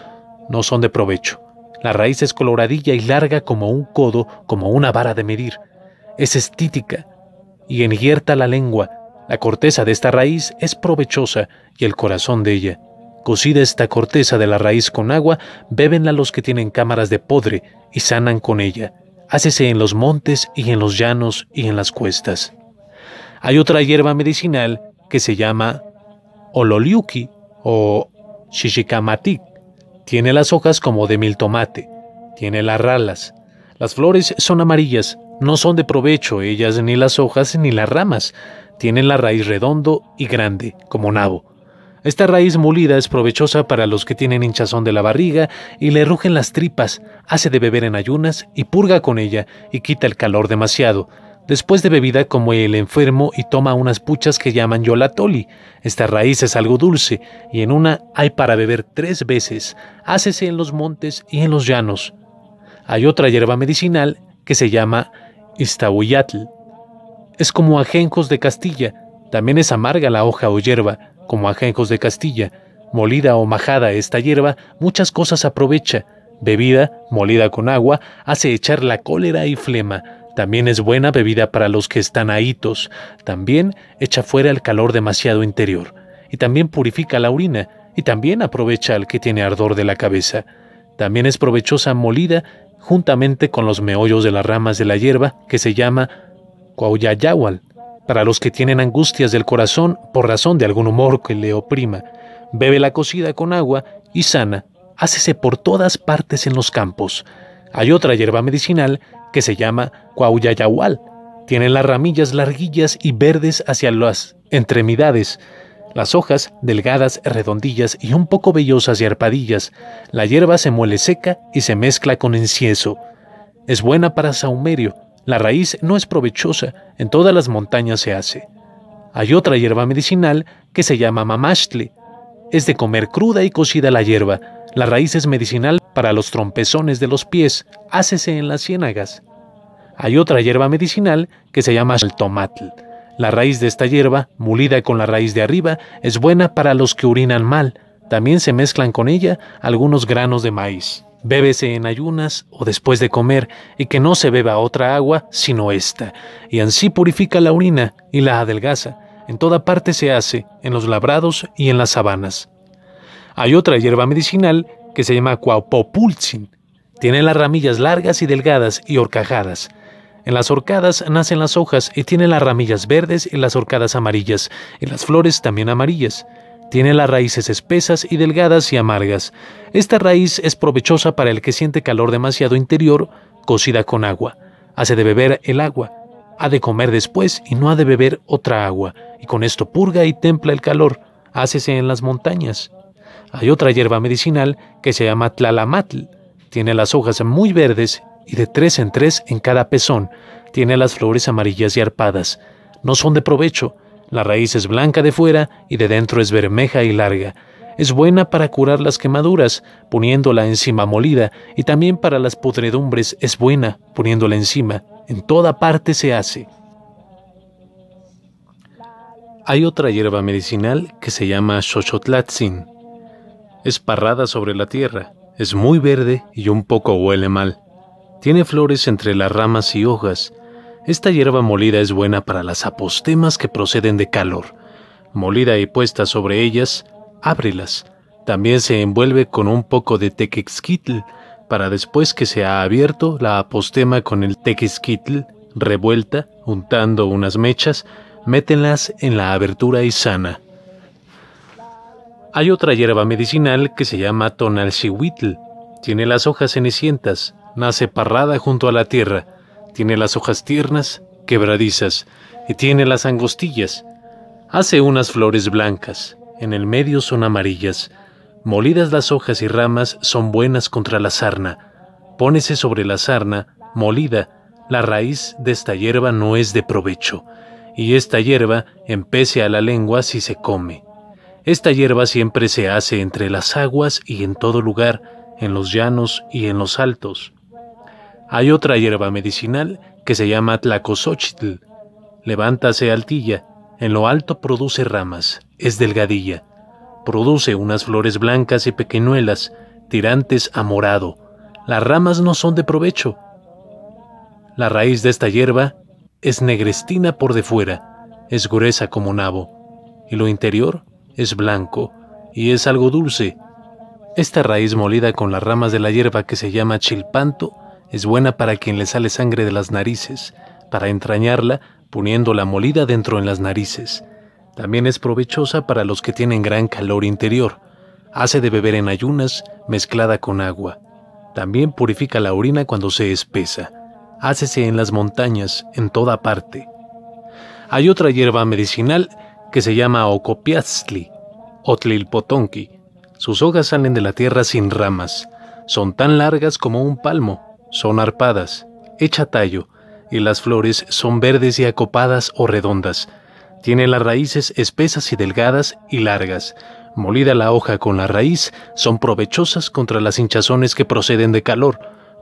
no son de provecho. La raíz es coloradilla y larga como un codo, como una vara de medir. Es estítica y enhierta la lengua. La corteza de esta raíz es provechosa y el corazón de ella Cocida esta corteza de la raíz con agua, bebenla los que tienen cámaras de podre y sanan con ella. Hácese en los montes y en los llanos y en las cuestas. Hay otra hierba medicinal que se llama ololiuki o Shishikamati. Tiene las hojas como de mil tomate, tiene las ralas. Las flores son amarillas, no son de provecho ellas ni las hojas ni las ramas. Tienen la raíz redondo y grande, como nabo esta raíz molida es provechosa para los que tienen hinchazón de la barriga y le rugen las tripas, hace de beber en ayunas y purga con ella y quita el calor demasiado. Después de bebida como el enfermo y toma unas puchas que llaman yolatoli. Esta raíz es algo dulce y en una hay para beber tres veces. Hácese en los montes y en los llanos. Hay otra hierba medicinal que se llama istahuyatl. Es como ajenjos de Castilla. También es amarga la hoja o hierba como ajenjos de Castilla. Molida o majada esta hierba, muchas cosas aprovecha. Bebida, molida con agua, hace echar la cólera y flema. También es buena bebida para los que están ahitos. También echa fuera el calor demasiado interior. Y también purifica la orina. Y también aprovecha al que tiene ardor de la cabeza. También es provechosa molida juntamente con los meollos de las ramas de la hierba que se llama cuauyayawal. Para los que tienen angustias del corazón por razón de algún humor que le oprima, bebe la cocida con agua y sana, hácese por todas partes en los campos. Hay otra hierba medicinal que se llama cuauyayahual. Tiene las ramillas larguillas y verdes hacia las extremidades, las hojas delgadas, redondillas y un poco vellosas y arpadillas. La hierba se muele seca y se mezcla con encieso. Es buena para saumerio, la raíz no es provechosa, en todas las montañas se hace. Hay otra hierba medicinal que se llama mamashtle. Es de comer cruda y cocida la hierba. La raíz es medicinal para los trompezones de los pies, hácese en las ciénagas. Hay otra hierba medicinal que se llama tomatl. La raíz de esta hierba, mulida con la raíz de arriba, es buena para los que urinan mal. También se mezclan con ella algunos granos de maíz bébese en ayunas o después de comer, y que no se beba otra agua sino esta, y así purifica la orina y la adelgaza. En toda parte se hace, en los labrados y en las sabanas. Hay otra hierba medicinal que se llama cuaupopultzin. Tiene las ramillas largas y delgadas y horcajadas. En las horcadas nacen las hojas y tiene las ramillas verdes y las horcadas amarillas, y las flores también amarillas. Tiene las raíces espesas y delgadas y amargas. Esta raíz es provechosa para el que siente calor demasiado interior, cocida con agua. Hace de beber el agua. Ha de comer después y no ha de beber otra agua. Y con esto purga y templa el calor. Hácese en las montañas. Hay otra hierba medicinal que se llama tlalamatl. Tiene las hojas muy verdes y de tres en tres en cada pezón. Tiene las flores amarillas y arpadas. No son de provecho, la raíz es blanca de fuera y de dentro es bermeja y larga. Es buena para curar las quemaduras, poniéndola encima molida, y también para las podredumbres es buena, poniéndola encima. En toda parte se hace. Hay otra hierba medicinal que se llama xochotlatzin. Es parrada sobre la tierra, es muy verde y un poco huele mal. Tiene flores entre las ramas y hojas, esta hierba molida es buena para las apostemas que proceden de calor. Molida y puesta sobre ellas, ábrelas. También se envuelve con un poco de tequexquitl, para después que se ha abierto la apostema con el tequexquitl revuelta, untando unas mechas, métenlas en la abertura y sana. Hay otra hierba medicinal que se llama tonalcihuitl. Tiene las hojas cenicientas, nace parrada junto a la tierra tiene las hojas tiernas, quebradizas, y tiene las angostillas. Hace unas flores blancas, en el medio son amarillas, molidas las hojas y ramas son buenas contra la sarna. Pónese sobre la sarna, molida, la raíz de esta hierba no es de provecho, y esta hierba empece a la lengua si se come. Esta hierba siempre se hace entre las aguas y en todo lugar, en los llanos y en los altos. Hay otra hierba medicinal que se llama tlacosochitl. Levántase altilla, en lo alto produce ramas, es delgadilla. Produce unas flores blancas y pequeñuelas, tirantes a morado. Las ramas no son de provecho. La raíz de esta hierba es negrestina por de fuera, es gruesa como nabo, y lo interior es blanco y es algo dulce. Esta raíz molida con las ramas de la hierba que se llama chilpanto es buena para quien le sale sangre de las narices, para entrañarla poniéndola molida dentro en las narices. También es provechosa para los que tienen gran calor interior. Hace de beber en ayunas mezclada con agua. También purifica la orina cuando se espesa. Hácese en las montañas, en toda parte. Hay otra hierba medicinal que se llama ocopiazli o Sus hojas salen de la tierra sin ramas. Son tan largas como un palmo son arpadas, hecha tallo, y las flores son verdes y acopadas o redondas. Tiene las raíces espesas y delgadas y largas. Molida la hoja con la raíz, son provechosas contra las hinchazones que proceden de calor.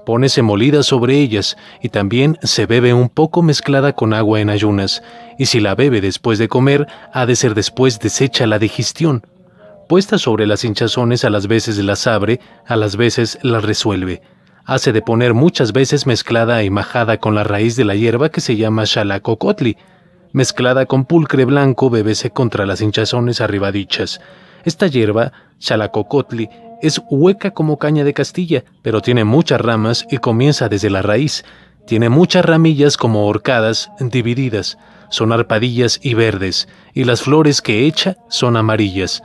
Pónese molida sobre ellas y también se bebe un poco mezclada con agua en ayunas, y si la bebe después de comer, ha de ser después deshecha la digestión. Puesta sobre las hinchazones a las veces las abre, a las veces las resuelve hace de poner muchas veces mezclada y majada con la raíz de la hierba que se llama chalacocotli mezclada con pulcre blanco bebese contra las hinchazones arribadichas. Esta hierba, chalacocotli es hueca como caña de Castilla, pero tiene muchas ramas y comienza desde la raíz. Tiene muchas ramillas como horcadas divididas, son arpadillas y verdes, y las flores que echa son amarillas.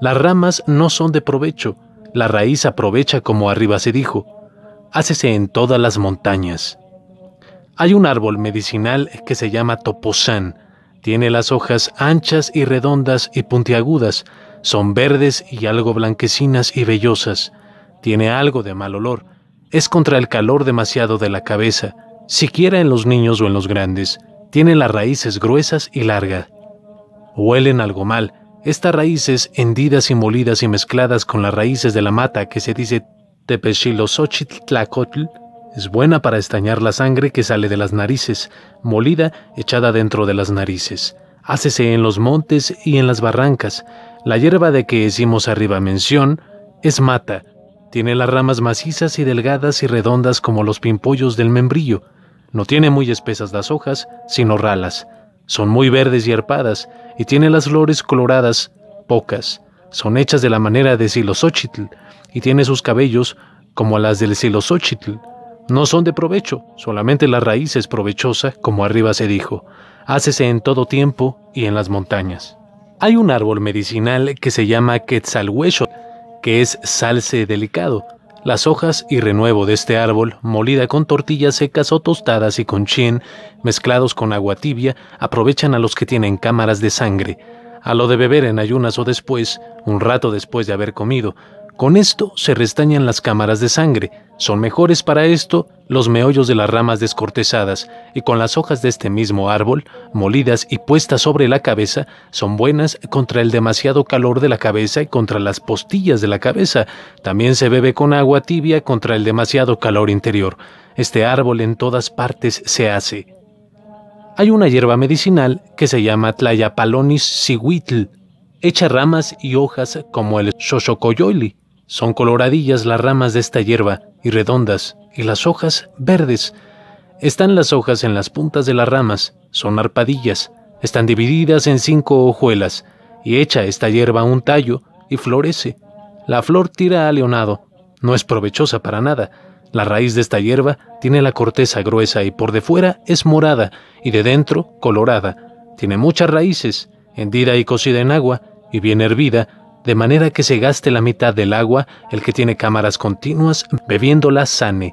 Las ramas no son de provecho, la raíz aprovecha como arriba se dijo hácese en todas las montañas. Hay un árbol medicinal que se llama toposán Tiene las hojas anchas y redondas y puntiagudas, son verdes y algo blanquecinas y vellosas. Tiene algo de mal olor. Es contra el calor demasiado de la cabeza, siquiera en los niños o en los grandes. Tiene las raíces gruesas y largas. Huelen algo mal. Estas raíces hendidas y molidas y mezcladas con las raíces de la mata que se dice Tepechilosochitl-Tlacotl es buena para estañar la sangre que sale de las narices, molida, echada dentro de las narices. Hácese en los montes y en las barrancas. La hierba de que hicimos arriba mención es mata. Tiene las ramas macizas y delgadas y redondas como los pimpollos del membrillo. No tiene muy espesas las hojas, sino ralas. Son muy verdes y herpadas, y tiene las flores coloradas, pocas. Son hechas de la manera de Silosochitl y tiene sus cabellos como las del Silosóchitl. No son de provecho, solamente la raíz es provechosa, como arriba se dijo. Hácese en todo tiempo y en las montañas. Hay un árbol medicinal que se llama Quetzalhueso, que es salse delicado. Las hojas y renuevo de este árbol, molida con tortillas secas o tostadas y con chin, mezclados con agua tibia, aprovechan a los que tienen cámaras de sangre. A lo de beber en ayunas o después, un rato después de haber comido, con esto se restañan las cámaras de sangre. Son mejores para esto los meollos de las ramas descortezadas, y con las hojas de este mismo árbol, molidas y puestas sobre la cabeza, son buenas contra el demasiado calor de la cabeza y contra las postillas de la cabeza. También se bebe con agua tibia contra el demasiado calor interior. Este árbol en todas partes se hace. Hay una hierba medicinal que se llama Tlayapalonis sihuitl. Hecha ramas y hojas como el xochocoyoli son coloradillas las ramas de esta hierba y redondas, y las hojas verdes. Están las hojas en las puntas de las ramas, son arpadillas, están divididas en cinco hojuelas, y echa esta hierba un tallo y florece. La flor tira a leonado, no es provechosa para nada. La raíz de esta hierba tiene la corteza gruesa y por de fuera es morada y de dentro colorada. Tiene muchas raíces, hendida y cocida en agua, y bien hervida, de manera que se gaste la mitad del agua el que tiene cámaras continuas bebiéndola sane.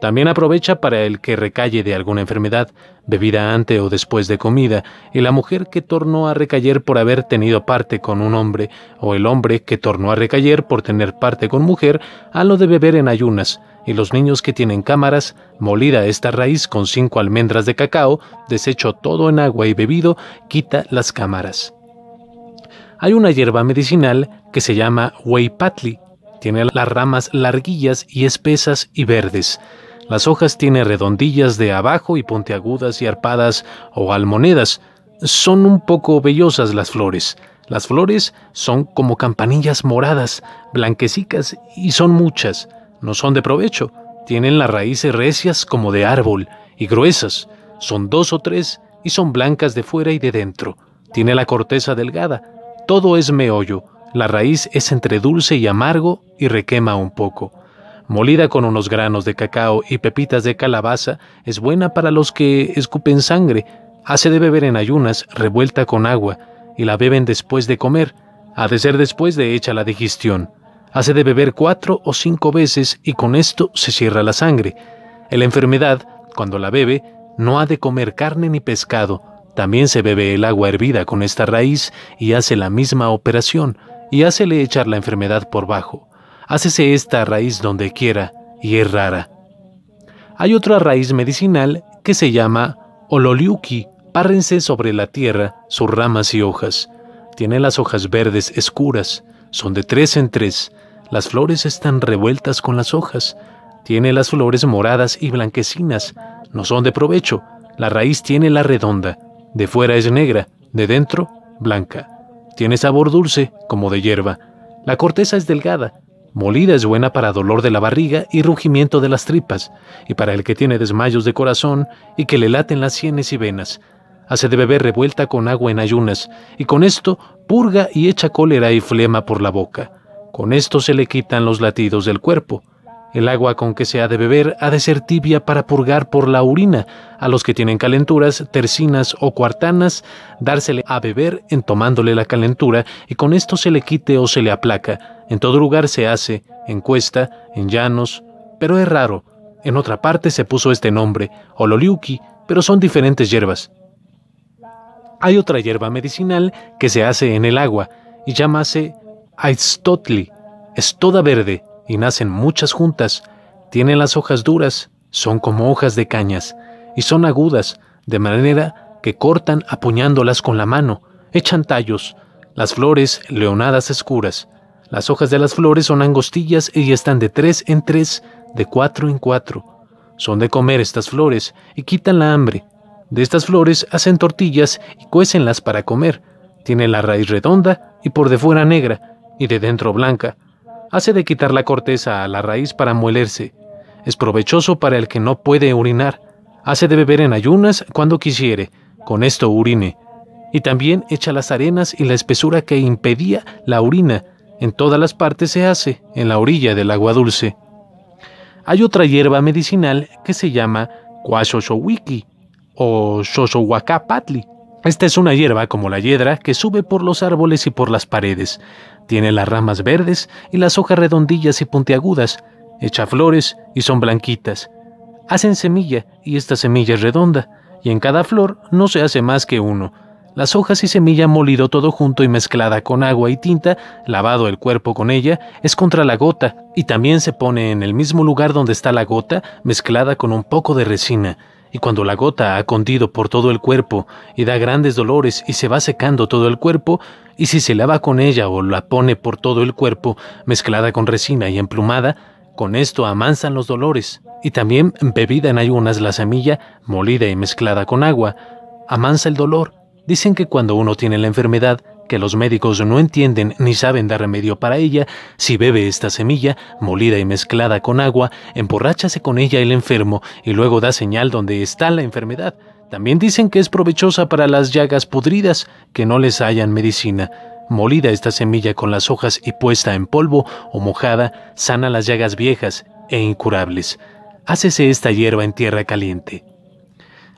También aprovecha para el que recalle de alguna enfermedad, bebida antes o después de comida, y la mujer que tornó a recayer por haber tenido parte con un hombre, o el hombre que tornó a recayer por tener parte con mujer, a lo de beber en ayunas, y los niños que tienen cámaras, molida esta raíz con cinco almendras de cacao, deshecho todo en agua y bebido, quita las cámaras hay una hierba medicinal que se llama Weipatli. Tiene las ramas larguillas y espesas y verdes. Las hojas tienen redondillas de abajo y puntiagudas y arpadas o almonedas. Son un poco vellosas las flores. Las flores son como campanillas moradas, blanquecicas y son muchas. No son de provecho. Tienen las raíces recias como de árbol y gruesas. Son dos o tres y son blancas de fuera y de dentro. Tiene la corteza delgada, todo es meollo, la raíz es entre dulce y amargo y requema un poco. Molida con unos granos de cacao y pepitas de calabaza, es buena para los que escupen sangre, hace de beber en ayunas, revuelta con agua, y la beben después de comer, ha de ser después de hecha la digestión. Hace de beber cuatro o cinco veces y con esto se cierra la sangre. En la enfermedad, cuando la bebe, no ha de comer carne ni pescado, también se bebe el agua hervida con esta raíz y hace la misma operación y hacele echar la enfermedad por bajo. Hácese esta raíz donde quiera y es rara. Hay otra raíz medicinal que se llama ololiuki. Párrense sobre la tierra sus ramas y hojas. Tiene las hojas verdes escuras, son de tres en tres. Las flores están revueltas con las hojas. Tiene las flores moradas y blanquecinas. No son de provecho. La raíz tiene la redonda. De fuera es negra, de dentro blanca. Tiene sabor dulce, como de hierba. La corteza es delgada. Molida es buena para dolor de la barriga y rugimiento de las tripas, y para el que tiene desmayos de corazón y que le laten las sienes y venas. Hace de beber revuelta con agua en ayunas, y con esto purga y echa cólera y flema por la boca. Con esto se le quitan los latidos del cuerpo. El agua con que se ha de beber ha de ser tibia para purgar por la orina. A los que tienen calenturas, tercinas o cuartanas, dársele a beber en tomándole la calentura y con esto se le quite o se le aplaca. En todo lugar se hace, en cuesta, en llanos, pero es raro. En otra parte se puso este nombre, ololiuki, pero son diferentes hierbas. Hay otra hierba medicinal que se hace en el agua y llámase aistotli, Es toda verde, y nacen muchas juntas, tienen las hojas duras, son como hojas de cañas, y son agudas, de manera que cortan apuñándolas con la mano, echan tallos, las flores leonadas escuras. Las hojas de las flores son angostillas y están de tres en tres, de cuatro en cuatro. Son de comer estas flores y quitan la hambre. De estas flores hacen tortillas y cuécenlas para comer. Tiene la raíz redonda y por de fuera negra y de dentro blanca. Hace de quitar la corteza a la raíz para muelerse. Es provechoso para el que no puede urinar. Hace de beber en ayunas cuando quisiere. Con esto urine. Y también echa las arenas y la espesura que impedía la orina. En todas las partes se hace, en la orilla del agua dulce. Hay otra hierba medicinal que se llama Quashoshowiki o patli. Esta es una hierba como la yedra que sube por los árboles y por las paredes. Tiene las ramas verdes y las hojas redondillas y puntiagudas, echa flores y son blanquitas. Hacen semilla y esta semilla es redonda, y en cada flor no se hace más que uno. Las hojas y semilla molido todo junto y mezclada con agua y tinta, lavado el cuerpo con ella, es contra la gota, y también se pone en el mismo lugar donde está la gota, mezclada con un poco de resina y cuando la gota ha condido por todo el cuerpo y da grandes dolores y se va secando todo el cuerpo, y si se lava con ella o la pone por todo el cuerpo, mezclada con resina y emplumada, con esto amansan los dolores, y también bebida en ayunas la semilla, molida y mezclada con agua, amansa el dolor. Dicen que cuando uno tiene la enfermedad, que los médicos no entienden ni saben dar remedio para ella, si bebe esta semilla, molida y mezclada con agua, emborráchase con ella el enfermo y luego da señal donde está la enfermedad. También dicen que es provechosa para las llagas pudridas, que no les hallan medicina. Molida esta semilla con las hojas y puesta en polvo o mojada, sana las llagas viejas e incurables. Hácese esta hierba en tierra caliente.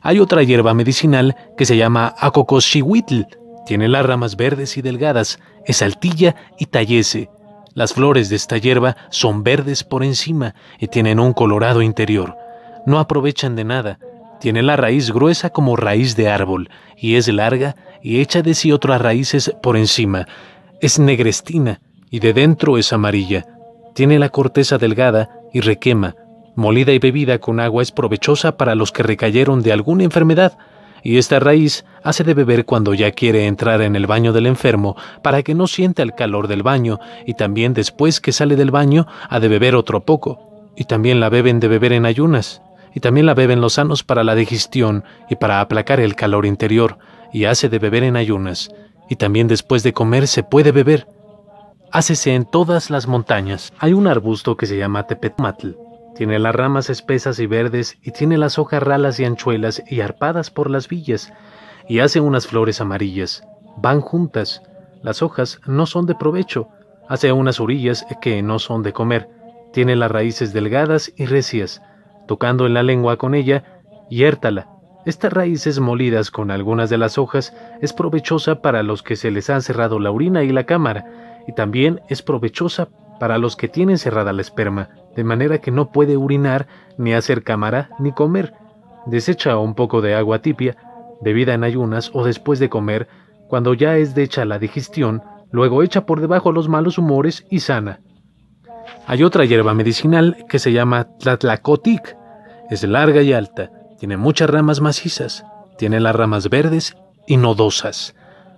Hay otra hierba medicinal que se llama acocoschihuitl, tiene las ramas verdes y delgadas, es altilla y tallece. Las flores de esta hierba son verdes por encima y tienen un colorado interior. No aprovechan de nada. Tiene la raíz gruesa como raíz de árbol y es larga y echa de sí otras raíces por encima. Es negrestina y de dentro es amarilla. Tiene la corteza delgada y requema. Molida y bebida con agua es provechosa para los que recayeron de alguna enfermedad y esta raíz hace de beber cuando ya quiere entrar en el baño del enfermo para que no sienta el calor del baño, y también después que sale del baño ha de beber otro poco, y también la beben de beber en ayunas, y también la beben los sanos para la digestión y para aplacar el calor interior, y hace de beber en ayunas, y también después de comer se puede beber. Hácese en todas las montañas. Hay un arbusto que se llama tepetmatl. Tiene las ramas espesas y verdes y tiene las hojas ralas y anchuelas y arpadas por las villas y hace unas flores amarillas. Van juntas. Las hojas no son de provecho. Hace unas orillas que no son de comer. Tiene las raíces delgadas y recias. Tocando en la lengua con ella, hiértala. Estas raíces molidas con algunas de las hojas es provechosa para los que se les han cerrado la orina y la cámara, y también es provechosa para los que tienen cerrada la esperma de manera que no puede urinar, ni hacer cámara, ni comer. Desecha un poco de agua tipia, bebida en ayunas o después de comer, cuando ya es hecha la digestión, luego echa por debajo los malos humores y sana. Hay otra hierba medicinal que se llama tlatlacotic. Es larga y alta, tiene muchas ramas macizas, tiene las ramas verdes y nodosas.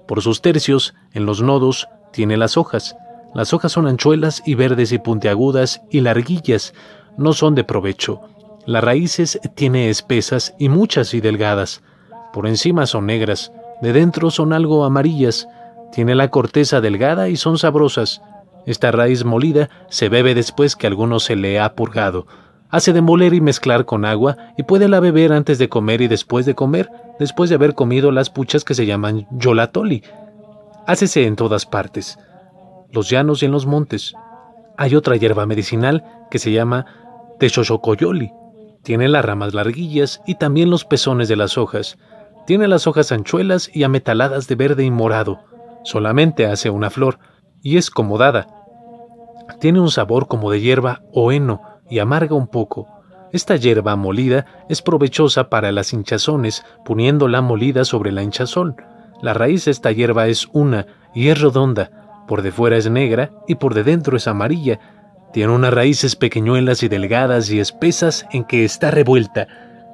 Por sus tercios, en los nodos, tiene las hojas. Las hojas son anchuelas y verdes y puntiagudas y larguillas, no son de provecho. Las raíces tiene espesas y muchas y delgadas. Por encima son negras, de dentro son algo amarillas. Tiene la corteza delgada y son sabrosas. Esta raíz molida se bebe después que alguno se le ha purgado. Hace de moler y mezclar con agua y puede la beber antes de comer y después de comer, después de haber comido las puchas que se llaman yolatoli. Hácese en todas partes los llanos y en los montes. Hay otra hierba medicinal que se llama techochocoyoli. Tiene las ramas larguillas y también los pezones de las hojas. Tiene las hojas anchuelas y ametaladas de verde y morado. Solamente hace una flor y es comodada. Tiene un sabor como de hierba o heno y amarga un poco. Esta hierba molida es provechosa para las hinchazones, poniéndola molida sobre la hinchazón. La raíz de esta hierba es una y es redonda, por de fuera es negra y por de dentro es amarilla. Tiene unas raíces pequeñuelas y delgadas y espesas en que está revuelta.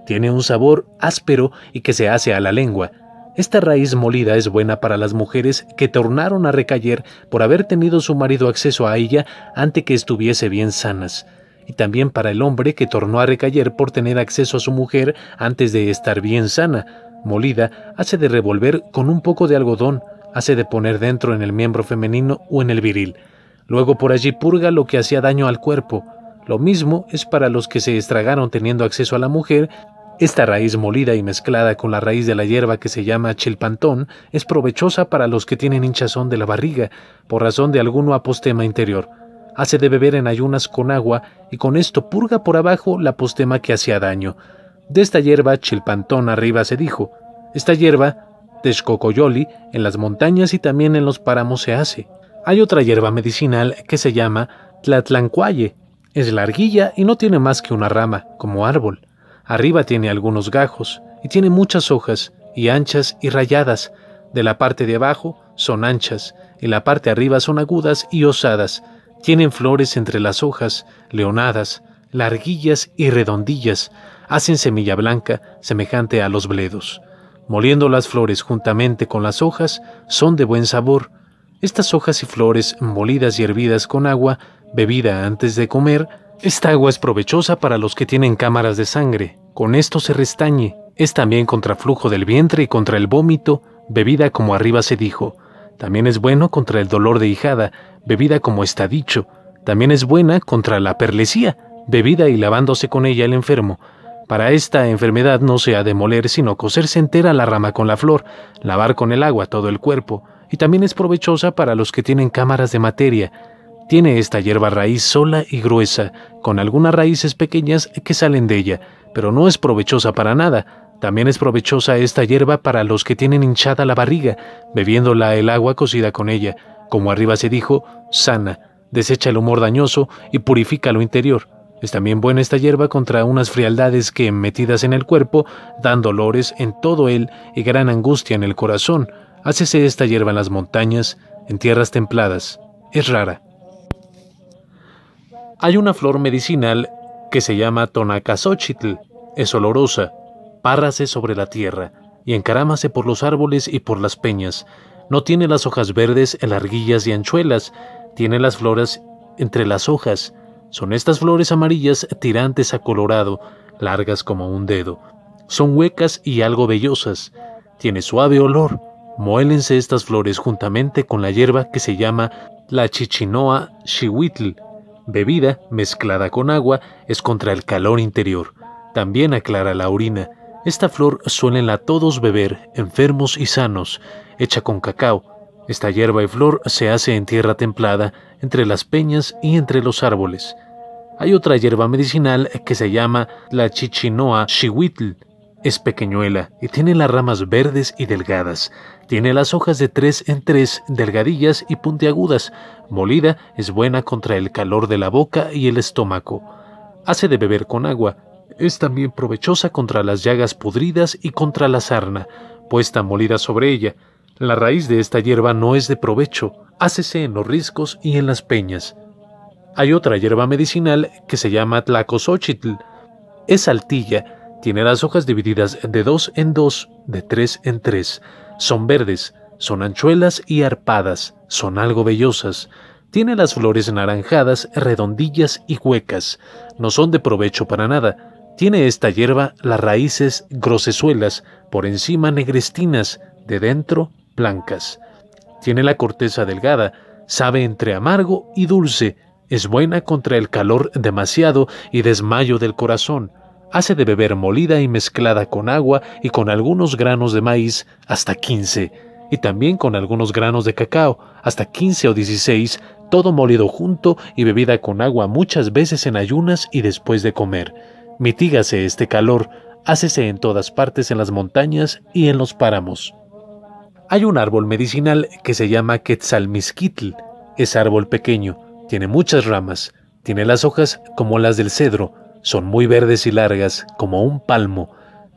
Tiene un sabor áspero y que se hace a la lengua. Esta raíz molida es buena para las mujeres que tornaron a recayer por haber tenido su marido acceso a ella antes que estuviese bien sanas, y también para el hombre que tornó a recayer por tener acceso a su mujer antes de estar bien sana. Molida hace de revolver con un poco de algodón, Hace de poner dentro en el miembro femenino o en el viril. Luego por allí purga lo que hacía daño al cuerpo. Lo mismo es para los que se estragaron teniendo acceso a la mujer. Esta raíz molida y mezclada con la raíz de la hierba que se llama chilpantón es provechosa para los que tienen hinchazón de la barriga por razón de alguno apostema interior hace de beber en ayunas con agua y con esto purga por abajo la apostema que hacía daño. De esta hierba chilpantón arriba se dijo. Esta hierba Texcocoyoli, en las montañas y también en los páramos se hace. Hay otra hierba medicinal que se llama tlatlancuaye. Es larguilla y no tiene más que una rama, como árbol. Arriba tiene algunos gajos y tiene muchas hojas, y anchas y rayadas. De la parte de abajo son anchas y la parte de arriba son agudas y osadas. Tienen flores entre las hojas, leonadas, larguillas y redondillas. Hacen semilla blanca semejante a los bledos. Moliendo las flores juntamente con las hojas son de buen sabor. Estas hojas y flores molidas y hervidas con agua, bebida antes de comer, esta agua es provechosa para los que tienen cámaras de sangre. Con esto se restañe. Es también contra flujo del vientre y contra el vómito, bebida como arriba se dijo. También es bueno contra el dolor de hijada, bebida como está dicho. También es buena contra la perlesía, bebida y lavándose con ella el enfermo. Para esta enfermedad no se ha de moler, sino coserse entera la rama con la flor, lavar con el agua todo el cuerpo, y también es provechosa para los que tienen cámaras de materia. Tiene esta hierba raíz sola y gruesa, con algunas raíces pequeñas que salen de ella, pero no es provechosa para nada, también es provechosa esta hierba para los que tienen hinchada la barriga, bebiéndola el agua cocida con ella, como arriba se dijo, sana, desecha el humor dañoso y purifica lo interior. Es también buena esta hierba contra unas frialdades que, metidas en el cuerpo, dan dolores en todo él y gran angustia en el corazón. Hácese esta hierba en las montañas, en tierras templadas. Es rara. Hay una flor medicinal que se llama tonacazochitl. Es olorosa. Párrase sobre la tierra y encaramase por los árboles y por las peñas. No tiene las hojas verdes en larguillas y anchuelas. Tiene las flores entre las hojas son estas flores amarillas tirantes a colorado, largas como un dedo. Son huecas y algo vellosas. Tiene suave olor. Muélense estas flores juntamente con la hierba que se llama la chichinoa Chihuitl. Bebida mezclada con agua es contra el calor interior. También aclara la orina. Esta flor suelen a todos beber, enfermos y sanos, hecha con cacao, esta hierba y flor se hace en tierra templada, entre las peñas y entre los árboles. Hay otra hierba medicinal que se llama la chichinoa chihuitl. Es pequeñuela y tiene las ramas verdes y delgadas. Tiene las hojas de tres en tres, delgadillas y puntiagudas. Molida es buena contra el calor de la boca y el estómago. Hace de beber con agua. Es también provechosa contra las llagas podridas y contra la sarna, puesta molida sobre ella. La raíz de esta hierba no es de provecho, hácese en los riscos y en las peñas. Hay otra hierba medicinal que se llama tlacosochitl. Es altilla, tiene las hojas divididas de dos en dos, de tres en tres. Son verdes, son anchuelas y arpadas, son algo vellosas. Tiene las flores naranjadas, redondillas y huecas. No son de provecho para nada. Tiene esta hierba las raíces grosezuelas, por encima negrestinas, de dentro blancas. Tiene la corteza delgada, sabe entre amargo y dulce, es buena contra el calor demasiado y desmayo del corazón. Hace de beber molida y mezclada con agua y con algunos granos de maíz hasta 15, y también con algunos granos de cacao hasta 15 o 16, todo molido junto y bebida con agua muchas veces en ayunas y después de comer. Mitígase este calor, hácese en todas partes en las montañas y en los páramos. Hay un árbol medicinal que se llama quetzalmizquitl. Es árbol pequeño, tiene muchas ramas, tiene las hojas como las del cedro, son muy verdes y largas, como un palmo,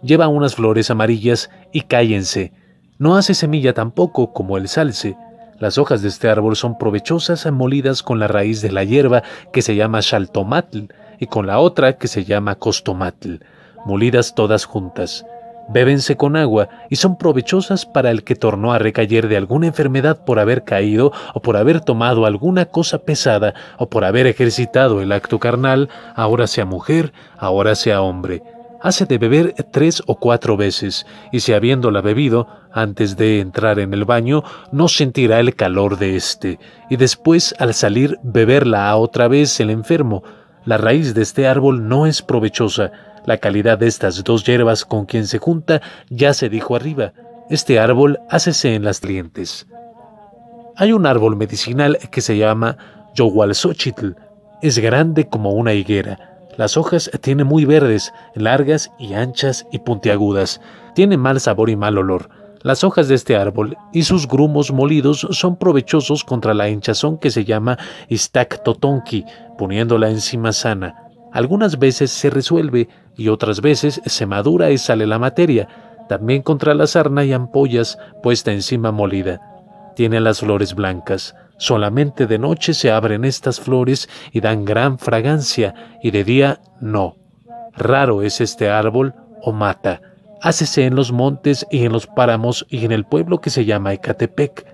lleva unas flores amarillas y cállense. No hace semilla tampoco, como el salce. Las hojas de este árbol son provechosas molidas con la raíz de la hierba que se llama xaltomatl y con la otra que se llama costomatl, molidas todas juntas bébense con agua y son provechosas para el que tornó a recayer de alguna enfermedad por haber caído o por haber tomado alguna cosa pesada o por haber ejercitado el acto carnal, ahora sea mujer, ahora sea hombre. Hace de beber tres o cuatro veces, y si habiéndola bebido, antes de entrar en el baño, no sentirá el calor de éste, y después al salir beberla a otra vez el enfermo. La raíz de este árbol no es provechosa, la calidad de estas dos hierbas con quien se junta ya se dijo arriba. Este árbol hácese en las clientes. Hay un árbol medicinal que se llama Yowalsochitl. Es grande como una higuera. Las hojas tiene muy verdes, largas y anchas y puntiagudas. Tiene mal sabor y mal olor. Las hojas de este árbol y sus grumos molidos son provechosos contra la hinchazón que se llama istactotonqui, poniéndola encima sana. Algunas veces se resuelve y otras veces se madura y sale la materia, también contra la sarna y ampollas puesta encima molida. Tiene las flores blancas. Solamente de noche se abren estas flores y dan gran fragancia, y de día no. Raro es este árbol o mata. Hácese en los montes y en los páramos y en el pueblo que se llama Ecatepec.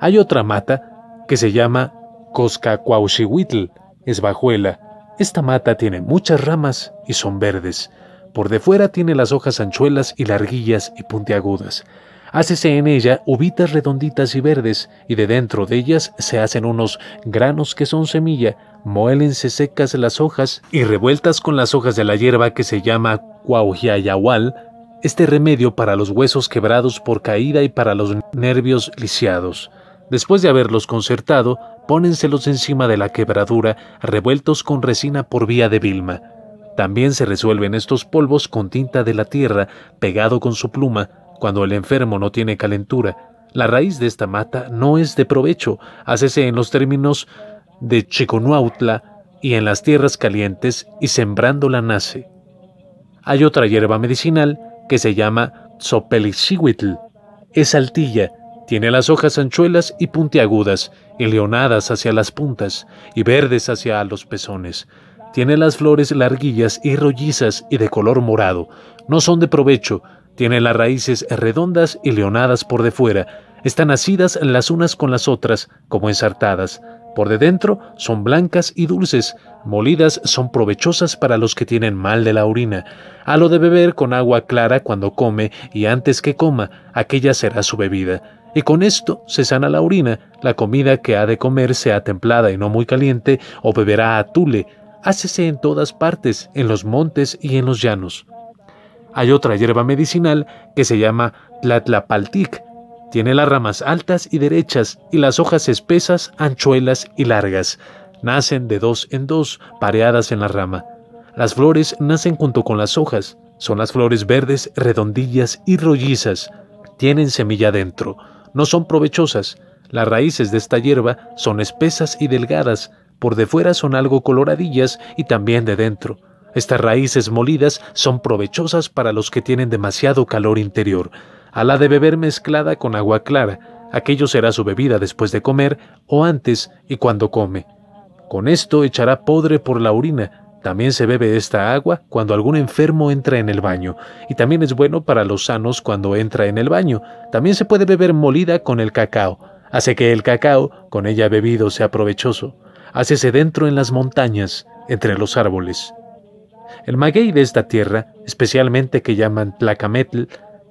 Hay otra mata que se llama Coscacuauchihuitl, es bajuela, esta mata tiene muchas ramas y son verdes. Por de fuera tiene las hojas anchuelas y larguillas y puntiagudas. Hácese en ella uvitas redonditas y verdes, y de dentro de ellas se hacen unos granos que son semilla, muélense secas las hojas y revueltas con las hojas de la hierba que se llama cuaujiayahual, este remedio para los huesos quebrados por caída y para los nervios lisiados. Después de haberlos concertado, pónenselos encima de la quebradura, revueltos con resina por vía de Vilma. También se resuelven estos polvos con tinta de la tierra, pegado con su pluma, cuando el enfermo no tiene calentura. La raíz de esta mata no es de provecho, hácese en los términos de Chiconautla y en las tierras calientes y sembrándola nace. Hay otra hierba medicinal que se llama Tzopelixihuitl, es altilla, tiene las hojas anchuelas y puntiagudas, y leonadas hacia las puntas y verdes hacia los pezones. Tiene las flores larguillas y rollizas y de color morado. No son de provecho. Tiene las raíces redondas y leonadas por de fuera. Están asidas las unas con las otras, como ensartadas. Por de dentro son blancas y dulces, molidas son provechosas para los que tienen mal de la orina. A lo de beber con agua clara cuando come y antes que coma, aquella será su bebida y con esto se sana la orina. La comida que ha de comer sea templada y no muy caliente, o beberá atule. tule. Hácese en todas partes, en los montes y en los llanos. Hay otra hierba medicinal que se llama tlatlapaltic. Tiene las ramas altas y derechas y las hojas espesas, anchuelas y largas. Nacen de dos en dos, pareadas en la rama. Las flores nacen junto con las hojas. Son las flores verdes redondillas y rollizas. Tienen semilla dentro no son provechosas. Las raíces de esta hierba son espesas y delgadas, por de fuera son algo coloradillas y también de dentro. Estas raíces molidas son provechosas para los que tienen demasiado calor interior. A la de beber mezclada con agua clara, aquello será su bebida después de comer o antes y cuando come. Con esto echará podre por la orina, también se bebe esta agua cuando algún enfermo entra en el baño, y también es bueno para los sanos cuando entra en el baño. También se puede beber molida con el cacao, hace que el cacao, con ella bebido, sea provechoso. Hácese dentro en las montañas, entre los árboles. El maguey de esta tierra, especialmente que llaman tlacametl,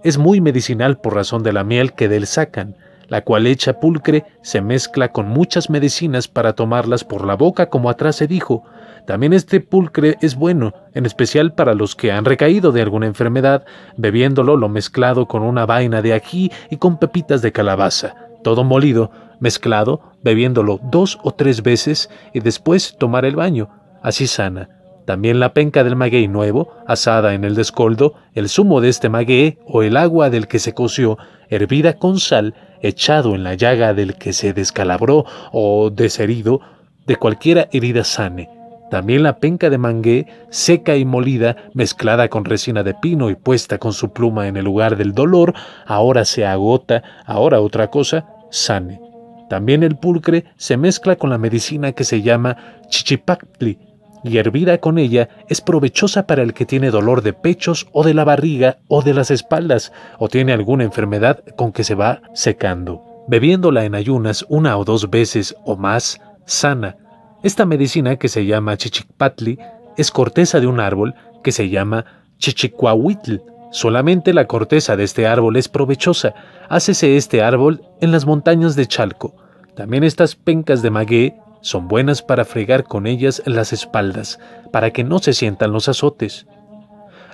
es muy medicinal por razón de la miel que del sacan, la cual hecha pulcre se mezcla con muchas medicinas para tomarlas por la boca como atrás se dijo, también este pulcre es bueno, en especial para los que han recaído de alguna enfermedad, bebiéndolo lo mezclado con una vaina de ají y con pepitas de calabaza, todo molido, mezclado, bebiéndolo dos o tres veces y después tomar el baño, así sana. También la penca del maguey nuevo, asada en el descoldo, el zumo de este maguey o el agua del que se coció, hervida con sal, echado en la llaga del que se descalabró o desherido, de cualquiera herida sane también la penca de mangué, seca y molida, mezclada con resina de pino y puesta con su pluma en el lugar del dolor, ahora se agota, ahora otra cosa, sane. También el pulcre se mezcla con la medicina que se llama chichipactli, y hervida con ella es provechosa para el que tiene dolor de pechos o de la barriga o de las espaldas o tiene alguna enfermedad con que se va secando. Bebiéndola en ayunas una o dos veces o más, sana, esta medicina que se llama chichicpatli es corteza de un árbol que se llama chichicuahuitl. Solamente la corteza de este árbol es provechosa. Hácese este árbol en las montañas de Chalco. También estas pencas de maguey son buenas para fregar con ellas las espaldas, para que no se sientan los azotes.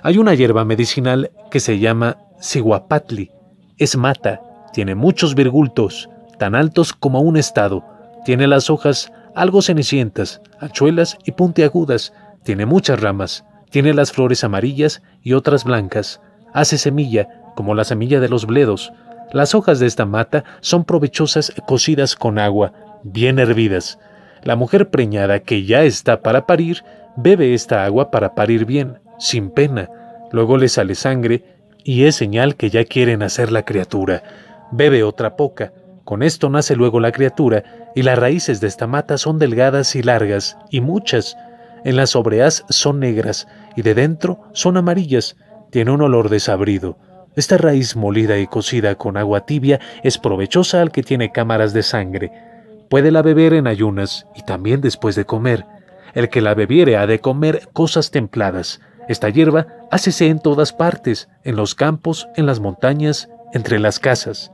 Hay una hierba medicinal que se llama ciguapatli. Es mata, tiene muchos virgultos, tan altos como un estado. Tiene las hojas algo cenicientas, anchuelas y puntiagudas, tiene muchas ramas, tiene las flores amarillas y otras blancas, hace semilla, como la semilla de los bledos. Las hojas de esta mata son provechosas cocidas con agua, bien hervidas. La mujer preñada que ya está para parir, bebe esta agua para parir bien, sin pena. Luego le sale sangre y es señal que ya quieren hacer la criatura. Bebe otra poca, con esto nace luego la criatura, y las raíces de esta mata son delgadas y largas, y muchas. En las sobreas son negras, y de dentro son amarillas. Tiene un olor desabrido. Esta raíz molida y cocida con agua tibia es provechosa al que tiene cámaras de sangre. Puede la beber en ayunas y también después de comer. El que la bebiere ha de comer cosas templadas. Esta hierba hácese en todas partes, en los campos, en las montañas, entre las casas.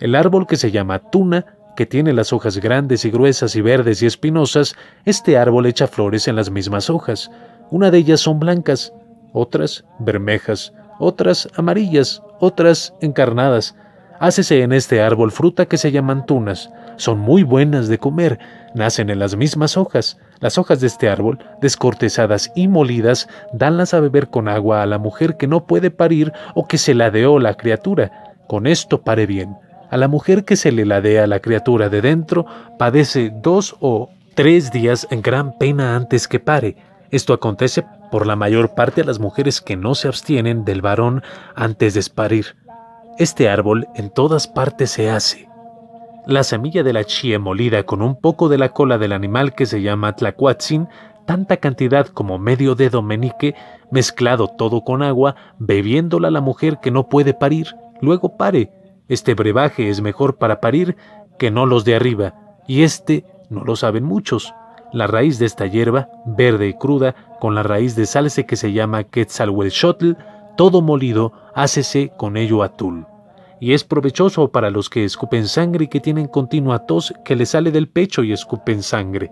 El árbol que se llama tuna, que tiene las hojas grandes y gruesas y verdes y espinosas, este árbol echa flores en las mismas hojas. Una de ellas son blancas, otras bermejas, otras amarillas, otras encarnadas. Hácese en este árbol fruta que se llaman tunas. Son muy buenas de comer, nacen en las mismas hojas. Las hojas de este árbol, descortezadas y molidas, danlas a beber con agua a la mujer que no puede parir o que se la la criatura. Con esto pare bien. A la mujer que se le ladea la criatura de dentro padece dos o tres días en gran pena antes que pare. Esto acontece por la mayor parte a las mujeres que no se abstienen del varón antes de esparir. Este árbol en todas partes se hace. La semilla de la chía molida con un poco de la cola del animal que se llama tlacuatzin, tanta cantidad como medio dedo menique, mezclado todo con agua, bebiéndola la mujer que no puede parir, luego pare, este brebaje es mejor para parir que no los de arriba, y este no lo saben muchos. La raíz de esta hierba, verde y cruda, con la raíz de salse que se llama quetzalhuelchotl, todo molido, hácese con ello atul. Y es provechoso para los que escupen sangre y que tienen continua tos que le sale del pecho y escupen sangre.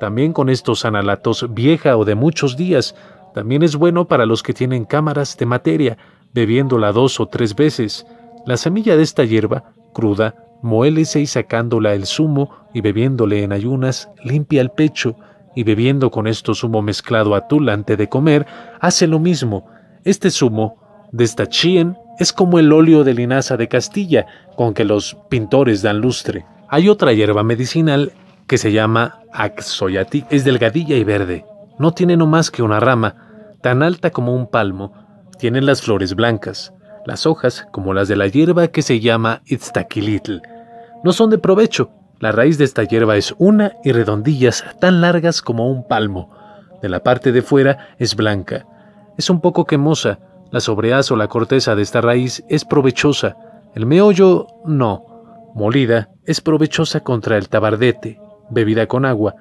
También con estos analatos vieja o de muchos días, también es bueno para los que tienen cámaras de materia, bebiéndola dos o tres veces. La semilla de esta hierba, cruda, muélese y sacándola el zumo y bebiéndole en ayunas, limpia el pecho, y bebiendo con esto zumo mezclado a tul antes de comer, hace lo mismo. Este zumo, de esta chien, es como el óleo de linaza de Castilla, con que los pintores dan lustre. Hay otra hierba medicinal que se llama axoyati, es delgadilla y verde. No tiene no más que una rama, tan alta como un palmo, tienen las flores blancas. Las hojas, como las de la hierba que se llama itztaquilitl, no son de provecho. La raíz de esta hierba es una y redondillas tan largas como un palmo. De la parte de fuera es blanca. Es un poco quemosa. La sobreazo o la corteza de esta raíz es provechosa. El meollo no. Molida es provechosa contra el tabardete, bebida con agua.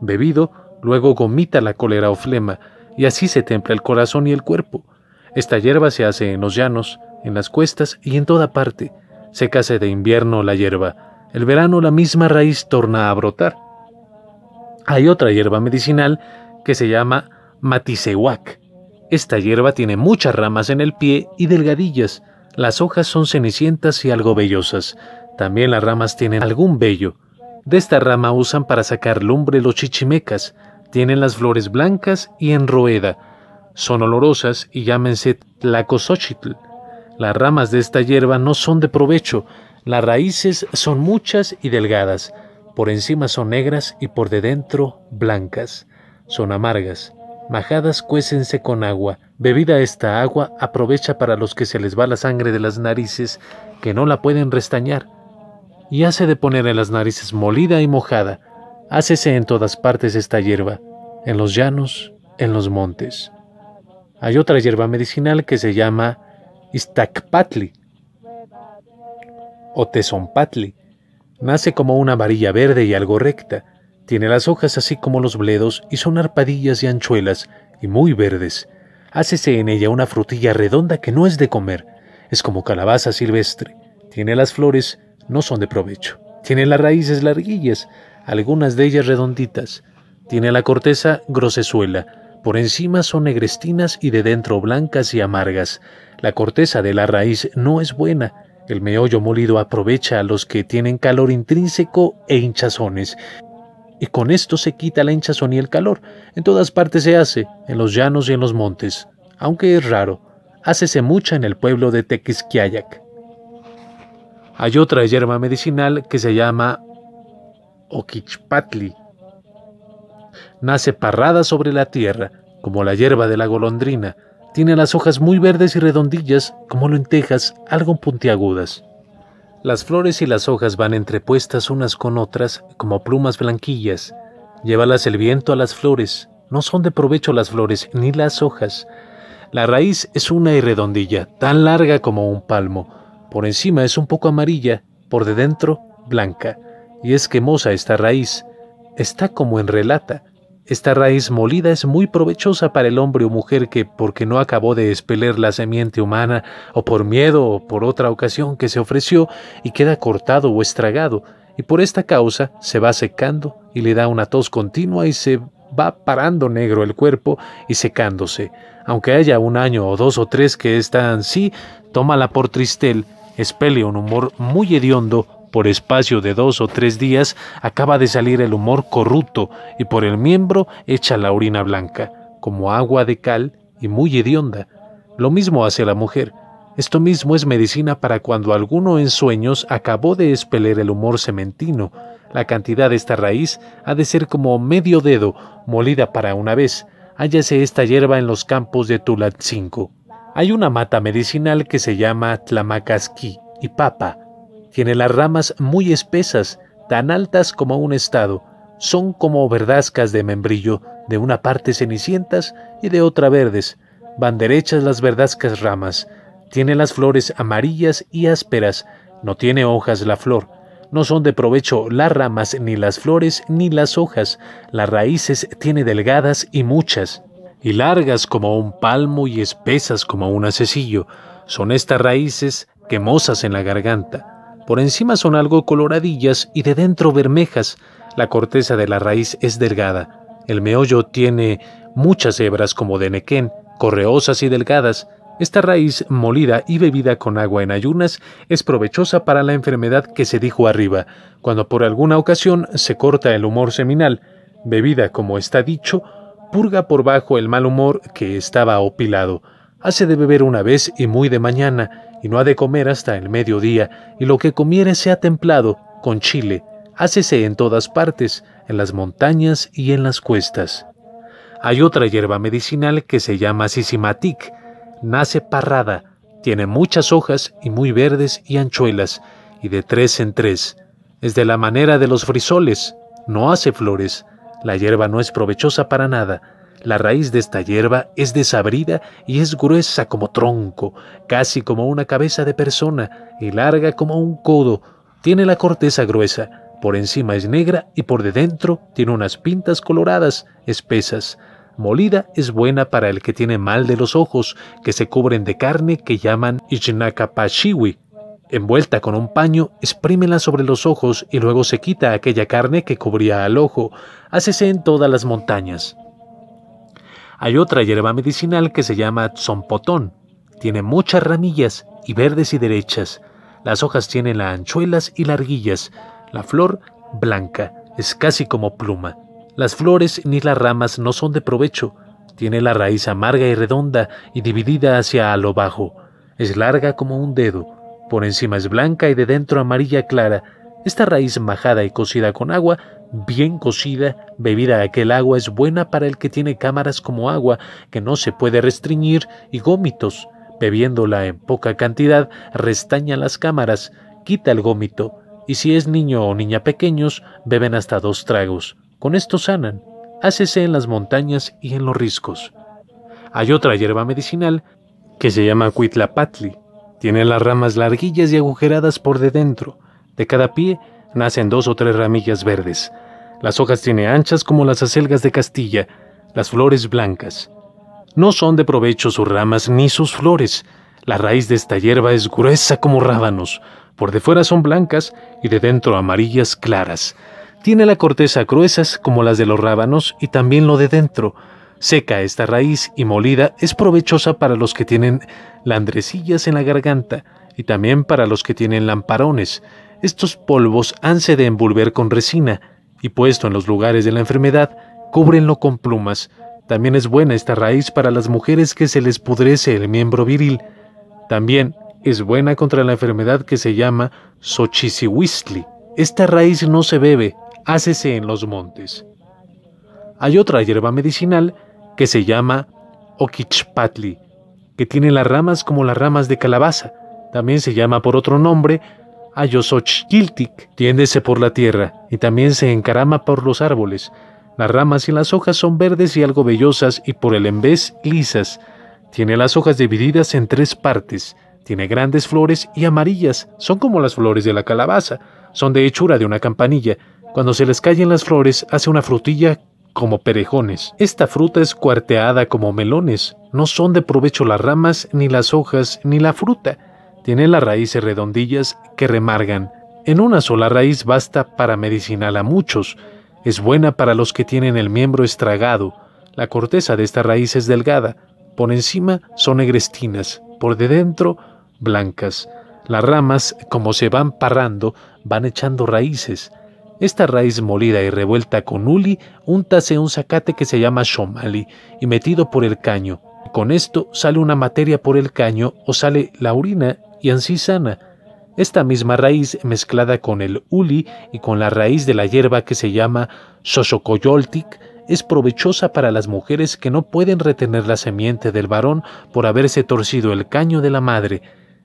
Bebido, luego gomita la cólera o flema, y así se templa el corazón y el cuerpo. Esta hierba se hace en los llanos, en las cuestas y en toda parte. se de invierno la hierba, el verano la misma raíz torna a brotar. Hay otra hierba medicinal que se llama matisehuac. Esta hierba tiene muchas ramas en el pie y delgadillas. Las hojas son cenicientas y algo vellosas. También las ramas tienen algún vello. De esta rama usan para sacar lumbre los chichimecas. Tienen las flores blancas y en rueda. Son olorosas y llámense tlacosochitl. Las ramas de esta hierba no son de provecho, las raíces son muchas y delgadas, por encima son negras y por de dentro blancas. Son amargas, majadas cuécense con agua, bebida esta agua aprovecha para los que se les va la sangre de las narices, que no la pueden restañar, y hace de poner en las narices molida y mojada, hácese en todas partes esta hierba, en los llanos, en los montes. Hay otra hierba medicinal que se llama Iztacpatli o tezompatli. Nace como una varilla verde y algo recta. Tiene las hojas así como los bledos y son arpadillas y anchuelas y muy verdes. Hácese en ella una frutilla redonda que no es de comer. Es como calabaza silvestre. Tiene las flores, no son de provecho. Tiene las raíces larguillas, algunas de ellas redonditas. Tiene la corteza grosezuela. Por encima son negrestinas y de dentro blancas y amargas. La corteza de la raíz no es buena. El meollo molido aprovecha a los que tienen calor intrínseco e hinchazones. Y con esto se quita la hinchazón y el calor. En todas partes se hace, en los llanos y en los montes. Aunque es raro, hácese mucha en el pueblo de Tequisquiayac. Hay otra hierba medicinal que se llama oquichpatli. Nace parrada sobre la tierra, como la hierba de la golondrina, tiene las hojas muy verdes y redondillas, como lentejas, algo puntiagudas. Las flores y las hojas van entrepuestas unas con otras como plumas blanquillas. Llévalas el viento a las flores. No son de provecho las flores ni las hojas. La raíz es una y redondilla, tan larga como un palmo. Por encima es un poco amarilla, por de dentro blanca. Y es quemosa esta raíz. Está como en relata, esta raíz molida es muy provechosa para el hombre o mujer que, porque no acabó de espeler la semiente humana, o por miedo o por otra ocasión que se ofreció, y queda cortado o estragado, y por esta causa se va secando y le da una tos continua y se va parando negro el cuerpo y secándose. Aunque haya un año o dos o tres que están así, tómala por tristel, espele un humor muy hediondo por espacio de dos o tres días acaba de salir el humor corrupto y por el miembro echa la orina blanca, como agua de cal y muy hedionda. Lo mismo hace la mujer. Esto mismo es medicina para cuando alguno en sueños acabó de espeler el humor cementino. La cantidad de esta raíz ha de ser como medio dedo, molida para una vez. Hállase esta hierba en los campos de Tulatzinco. Hay una mata medicinal que se llama Tlamacasqui y papa tiene las ramas muy espesas, tan altas como un estado. Son como verdascas de membrillo, de una parte cenicientas y de otra verdes. Van derechas las verdascas ramas. Tiene las flores amarillas y ásperas. No tiene hojas la flor. No son de provecho las ramas, ni las flores, ni las hojas. Las raíces tiene delgadas y muchas, y largas como un palmo y espesas como un acecillo. Son estas raíces quemosas en la garganta. Por encima son algo coloradillas y de dentro bermejas. La corteza de la raíz es delgada. El meollo tiene muchas hebras como de nequén, correosas y delgadas. Esta raíz, molida y bebida con agua en ayunas, es provechosa para la enfermedad que se dijo arriba, cuando por alguna ocasión se corta el humor seminal. Bebida, como está dicho, purga por bajo el mal humor que estaba opilado. Hace de beber una vez y muy de mañana, y no ha de comer hasta el mediodía, y lo que comiere sea templado, con chile, hácese en todas partes, en las montañas y en las cuestas. Hay otra hierba medicinal que se llama sisimatic, nace parrada, tiene muchas hojas y muy verdes y anchuelas, y de tres en tres. Es de la manera de los frisoles, no hace flores, la hierba no es provechosa para nada, la raíz de esta hierba es desabrida y es gruesa como tronco, casi como una cabeza de persona y larga como un codo. Tiene la corteza gruesa, por encima es negra y por de dentro tiene unas pintas coloradas, espesas. Molida es buena para el que tiene mal de los ojos, que se cubren de carne que llaman Pashiwi. Envuelta con un paño, exprímela sobre los ojos y luego se quita aquella carne que cubría al ojo. Hácese en todas las montañas. Hay otra hierba medicinal que se llama tzompotón. Tiene muchas ramillas y verdes y derechas. Las hojas tienen la anchuelas y larguillas. La flor blanca, es casi como pluma. Las flores ni las ramas no son de provecho. Tiene la raíz amarga y redonda y dividida hacia lo bajo. Es larga como un dedo. Por encima es blanca y de dentro amarilla clara. Esta raíz majada y cocida con agua bien cocida, bebida aquel agua es buena para el que tiene cámaras como agua, que no se puede restringir, y gómitos. Bebiéndola en poca cantidad, restaña las cámaras, quita el gómito, y si es niño o niña pequeños, beben hasta dos tragos. Con esto sanan. Hácese en las montañas y en los riscos. Hay otra hierba medicinal que se llama cuitlapatli. Tiene las ramas larguillas y agujeradas por de dentro. De cada pie nacen dos o tres ramillas verdes. Las hojas tiene anchas como las acelgas de Castilla, las flores blancas. No son de provecho sus ramas ni sus flores. La raíz de esta hierba es gruesa como rábanos, por de fuera son blancas y de dentro amarillas claras. Tiene la corteza gruesas como las de los rábanos y también lo de dentro. Seca esta raíz y molida es provechosa para los que tienen landrecillas en la garganta y también para los que tienen lamparones. Estos polvos hanse de envolver con resina y puesto en los lugares de la enfermedad, cúbrenlo con plumas. También es buena esta raíz para las mujeres que se les pudrece el miembro viril. También es buena contra la enfermedad que se llama Xochisihuistli. Esta raíz no se bebe, hácese en los montes. Hay otra hierba medicinal que se llama Oquichpatli, que tiene las ramas como las ramas de calabaza. También se llama por otro nombre Ayosochkiltik. Tiéndese por la tierra y también se encarama por los árboles. Las ramas y las hojas son verdes y algo vellosas y por el embés lisas. Tiene las hojas divididas en tres partes. Tiene grandes flores y amarillas. Son como las flores de la calabaza. Son de hechura de una campanilla. Cuando se les caen las flores hace una frutilla como perejones. Esta fruta es cuarteada como melones. No son de provecho las ramas, ni las hojas, ni la fruta. Tiene las raíces redondillas que remargan. En una sola raíz basta para medicinal a muchos. Es buena para los que tienen el miembro estragado. La corteza de esta raíz es delgada. Por encima son negrestinas, por de dentro blancas. Las ramas, como se van parrando, van echando raíces. Esta raíz molida y revuelta con uli, untase un zacate que se llama shomali y metido por el caño. Con esto sale una materia por el caño o sale la orina y sana. Esta misma raíz mezclada con el uli y con la raíz de la hierba que se llama sosocoyoltic es provechosa para las mujeres que no pueden retener la semiente del varón por haberse torcido el caño de la madre.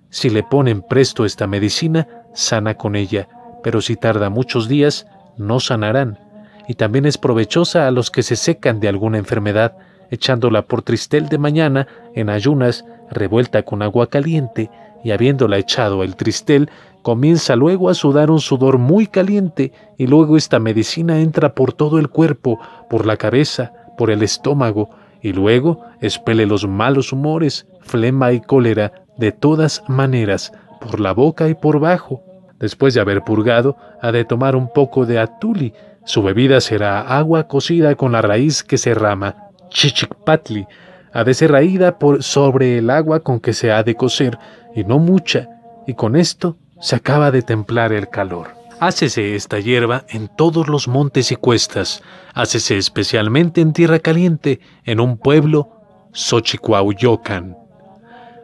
Si le ponen presto esta medicina, sana con ella, pero si tarda muchos días, no sanarán. Y también es provechosa a los que se secan de alguna enfermedad, echándola por tristel de mañana, en ayunas, revuelta con agua caliente, y habiéndola echado el tristel, comienza luego a sudar un sudor muy caliente y luego esta medicina entra por todo el cuerpo, por la cabeza, por el estómago, y luego espele los malos humores, flema y cólera de todas maneras, por la boca y por bajo. Después de haber purgado, ha de tomar un poco de atuli. Su bebida será agua cocida con la raíz que se rama, chichicpatli, ha de ser raída por sobre el agua con que se ha de cocer, y no mucha, y con esto se acaba de templar el calor. Hácese esta hierba en todos los montes y cuestas, hácese especialmente en tierra caliente, en un pueblo, Xochicuauyocan.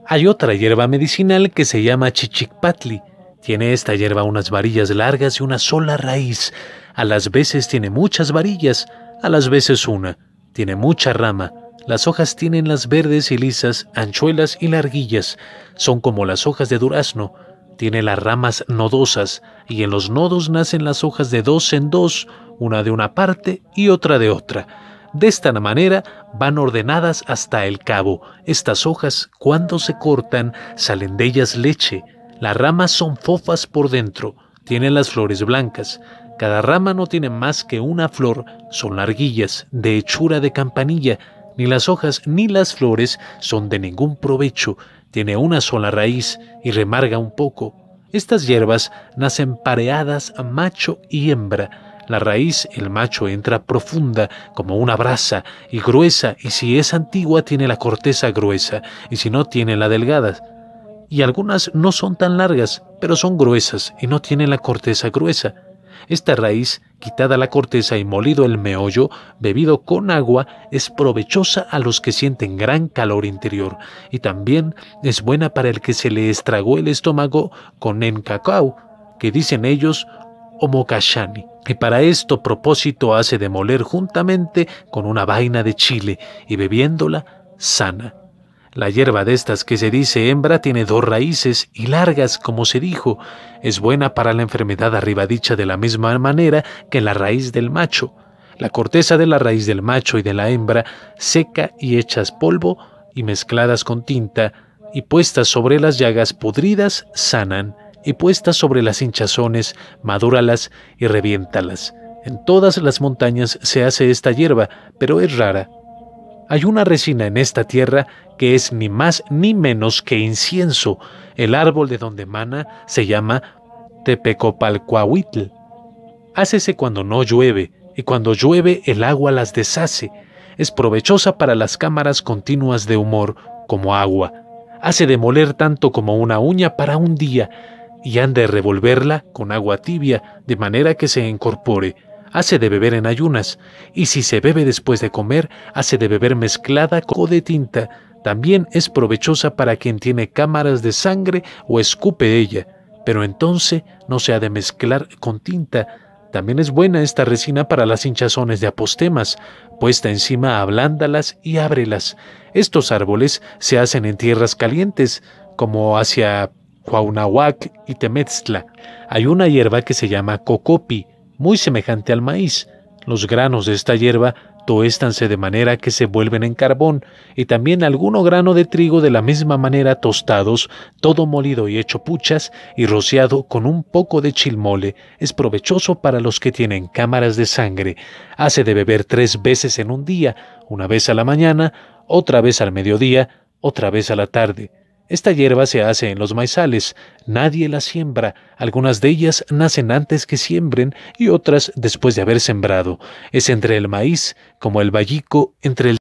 Hay otra hierba medicinal que se llama chichicpatli. Tiene esta hierba unas varillas largas y una sola raíz. A las veces tiene muchas varillas, a las veces una. Tiene mucha rama, las hojas tienen las verdes y lisas, anchuelas y larguillas. Son como las hojas de durazno. Tiene las ramas nodosas y en los nodos nacen las hojas de dos en dos, una de una parte y otra de otra. De esta manera van ordenadas hasta el cabo. Estas hojas, cuando se cortan, salen de ellas leche. Las ramas son fofas por dentro, tienen las flores blancas. Cada rama no tiene más que una flor, son larguillas, de hechura de campanilla, ni las hojas ni las flores son de ningún provecho, tiene una sola raíz y remarga un poco. Estas hierbas nacen pareadas macho y hembra. La raíz, el macho entra profunda como una brasa y gruesa, y si es antigua tiene la corteza gruesa, y si no tiene la delgada. Y algunas no son tan largas, pero son gruesas y no tienen la corteza gruesa. Esta raíz, quitada la corteza y molido el meollo, bebido con agua, es provechosa a los que sienten gran calor interior y también es buena para el que se le estragó el estómago con en cacao, que dicen ellos omokashani. Y para esto propósito hace de moler juntamente con una vaina de chile y bebiéndola sana. La hierba de estas que se dice hembra tiene dos raíces y largas, como se dijo. Es buena para la enfermedad arriba dicha de la misma manera que la raíz del macho. La corteza de la raíz del macho y de la hembra, seca y hechas polvo y mezcladas con tinta, y puestas sobre las llagas podridas, sanan, y puestas sobre las hinchazones, madúralas y reviéntalas. En todas las montañas se hace esta hierba, pero es rara. Hay una resina en esta tierra que es ni más ni menos que incienso. El árbol de donde emana se llama Tepecopalcuahuitl. Hácese cuando no llueve, y cuando llueve el agua las deshace. Es provechosa para las cámaras continuas de humor, como agua. Hace de moler tanto como una uña para un día, y han de revolverla con agua tibia, de manera que se incorpore. Hace de beber en ayunas, y si se bebe después de comer, hace de beber mezclada con de tinta, también es provechosa para quien tiene cámaras de sangre o escupe ella, pero entonces no se ha de mezclar con tinta. También es buena esta resina para las hinchazones de apostemas. Puesta encima, ablándalas y ábrelas. Estos árboles se hacen en tierras calientes, como hacia Huanahuac y Temetzla. Hay una hierba que se llama cocopi, muy semejante al maíz. Los granos de esta hierba toéstanse de manera que se vuelven en carbón, y también alguno grano de trigo de la misma manera tostados, todo molido y hecho puchas, y rociado con un poco de chilmole, es provechoso para los que tienen cámaras de sangre. Hace de beber tres veces en un día, una vez a la mañana, otra vez al mediodía, otra vez a la tarde. Esta hierba se hace en los maizales, nadie la siembra, algunas de ellas nacen antes que siembren y otras después de haber sembrado. Es entre el maíz, como el vallico, entre el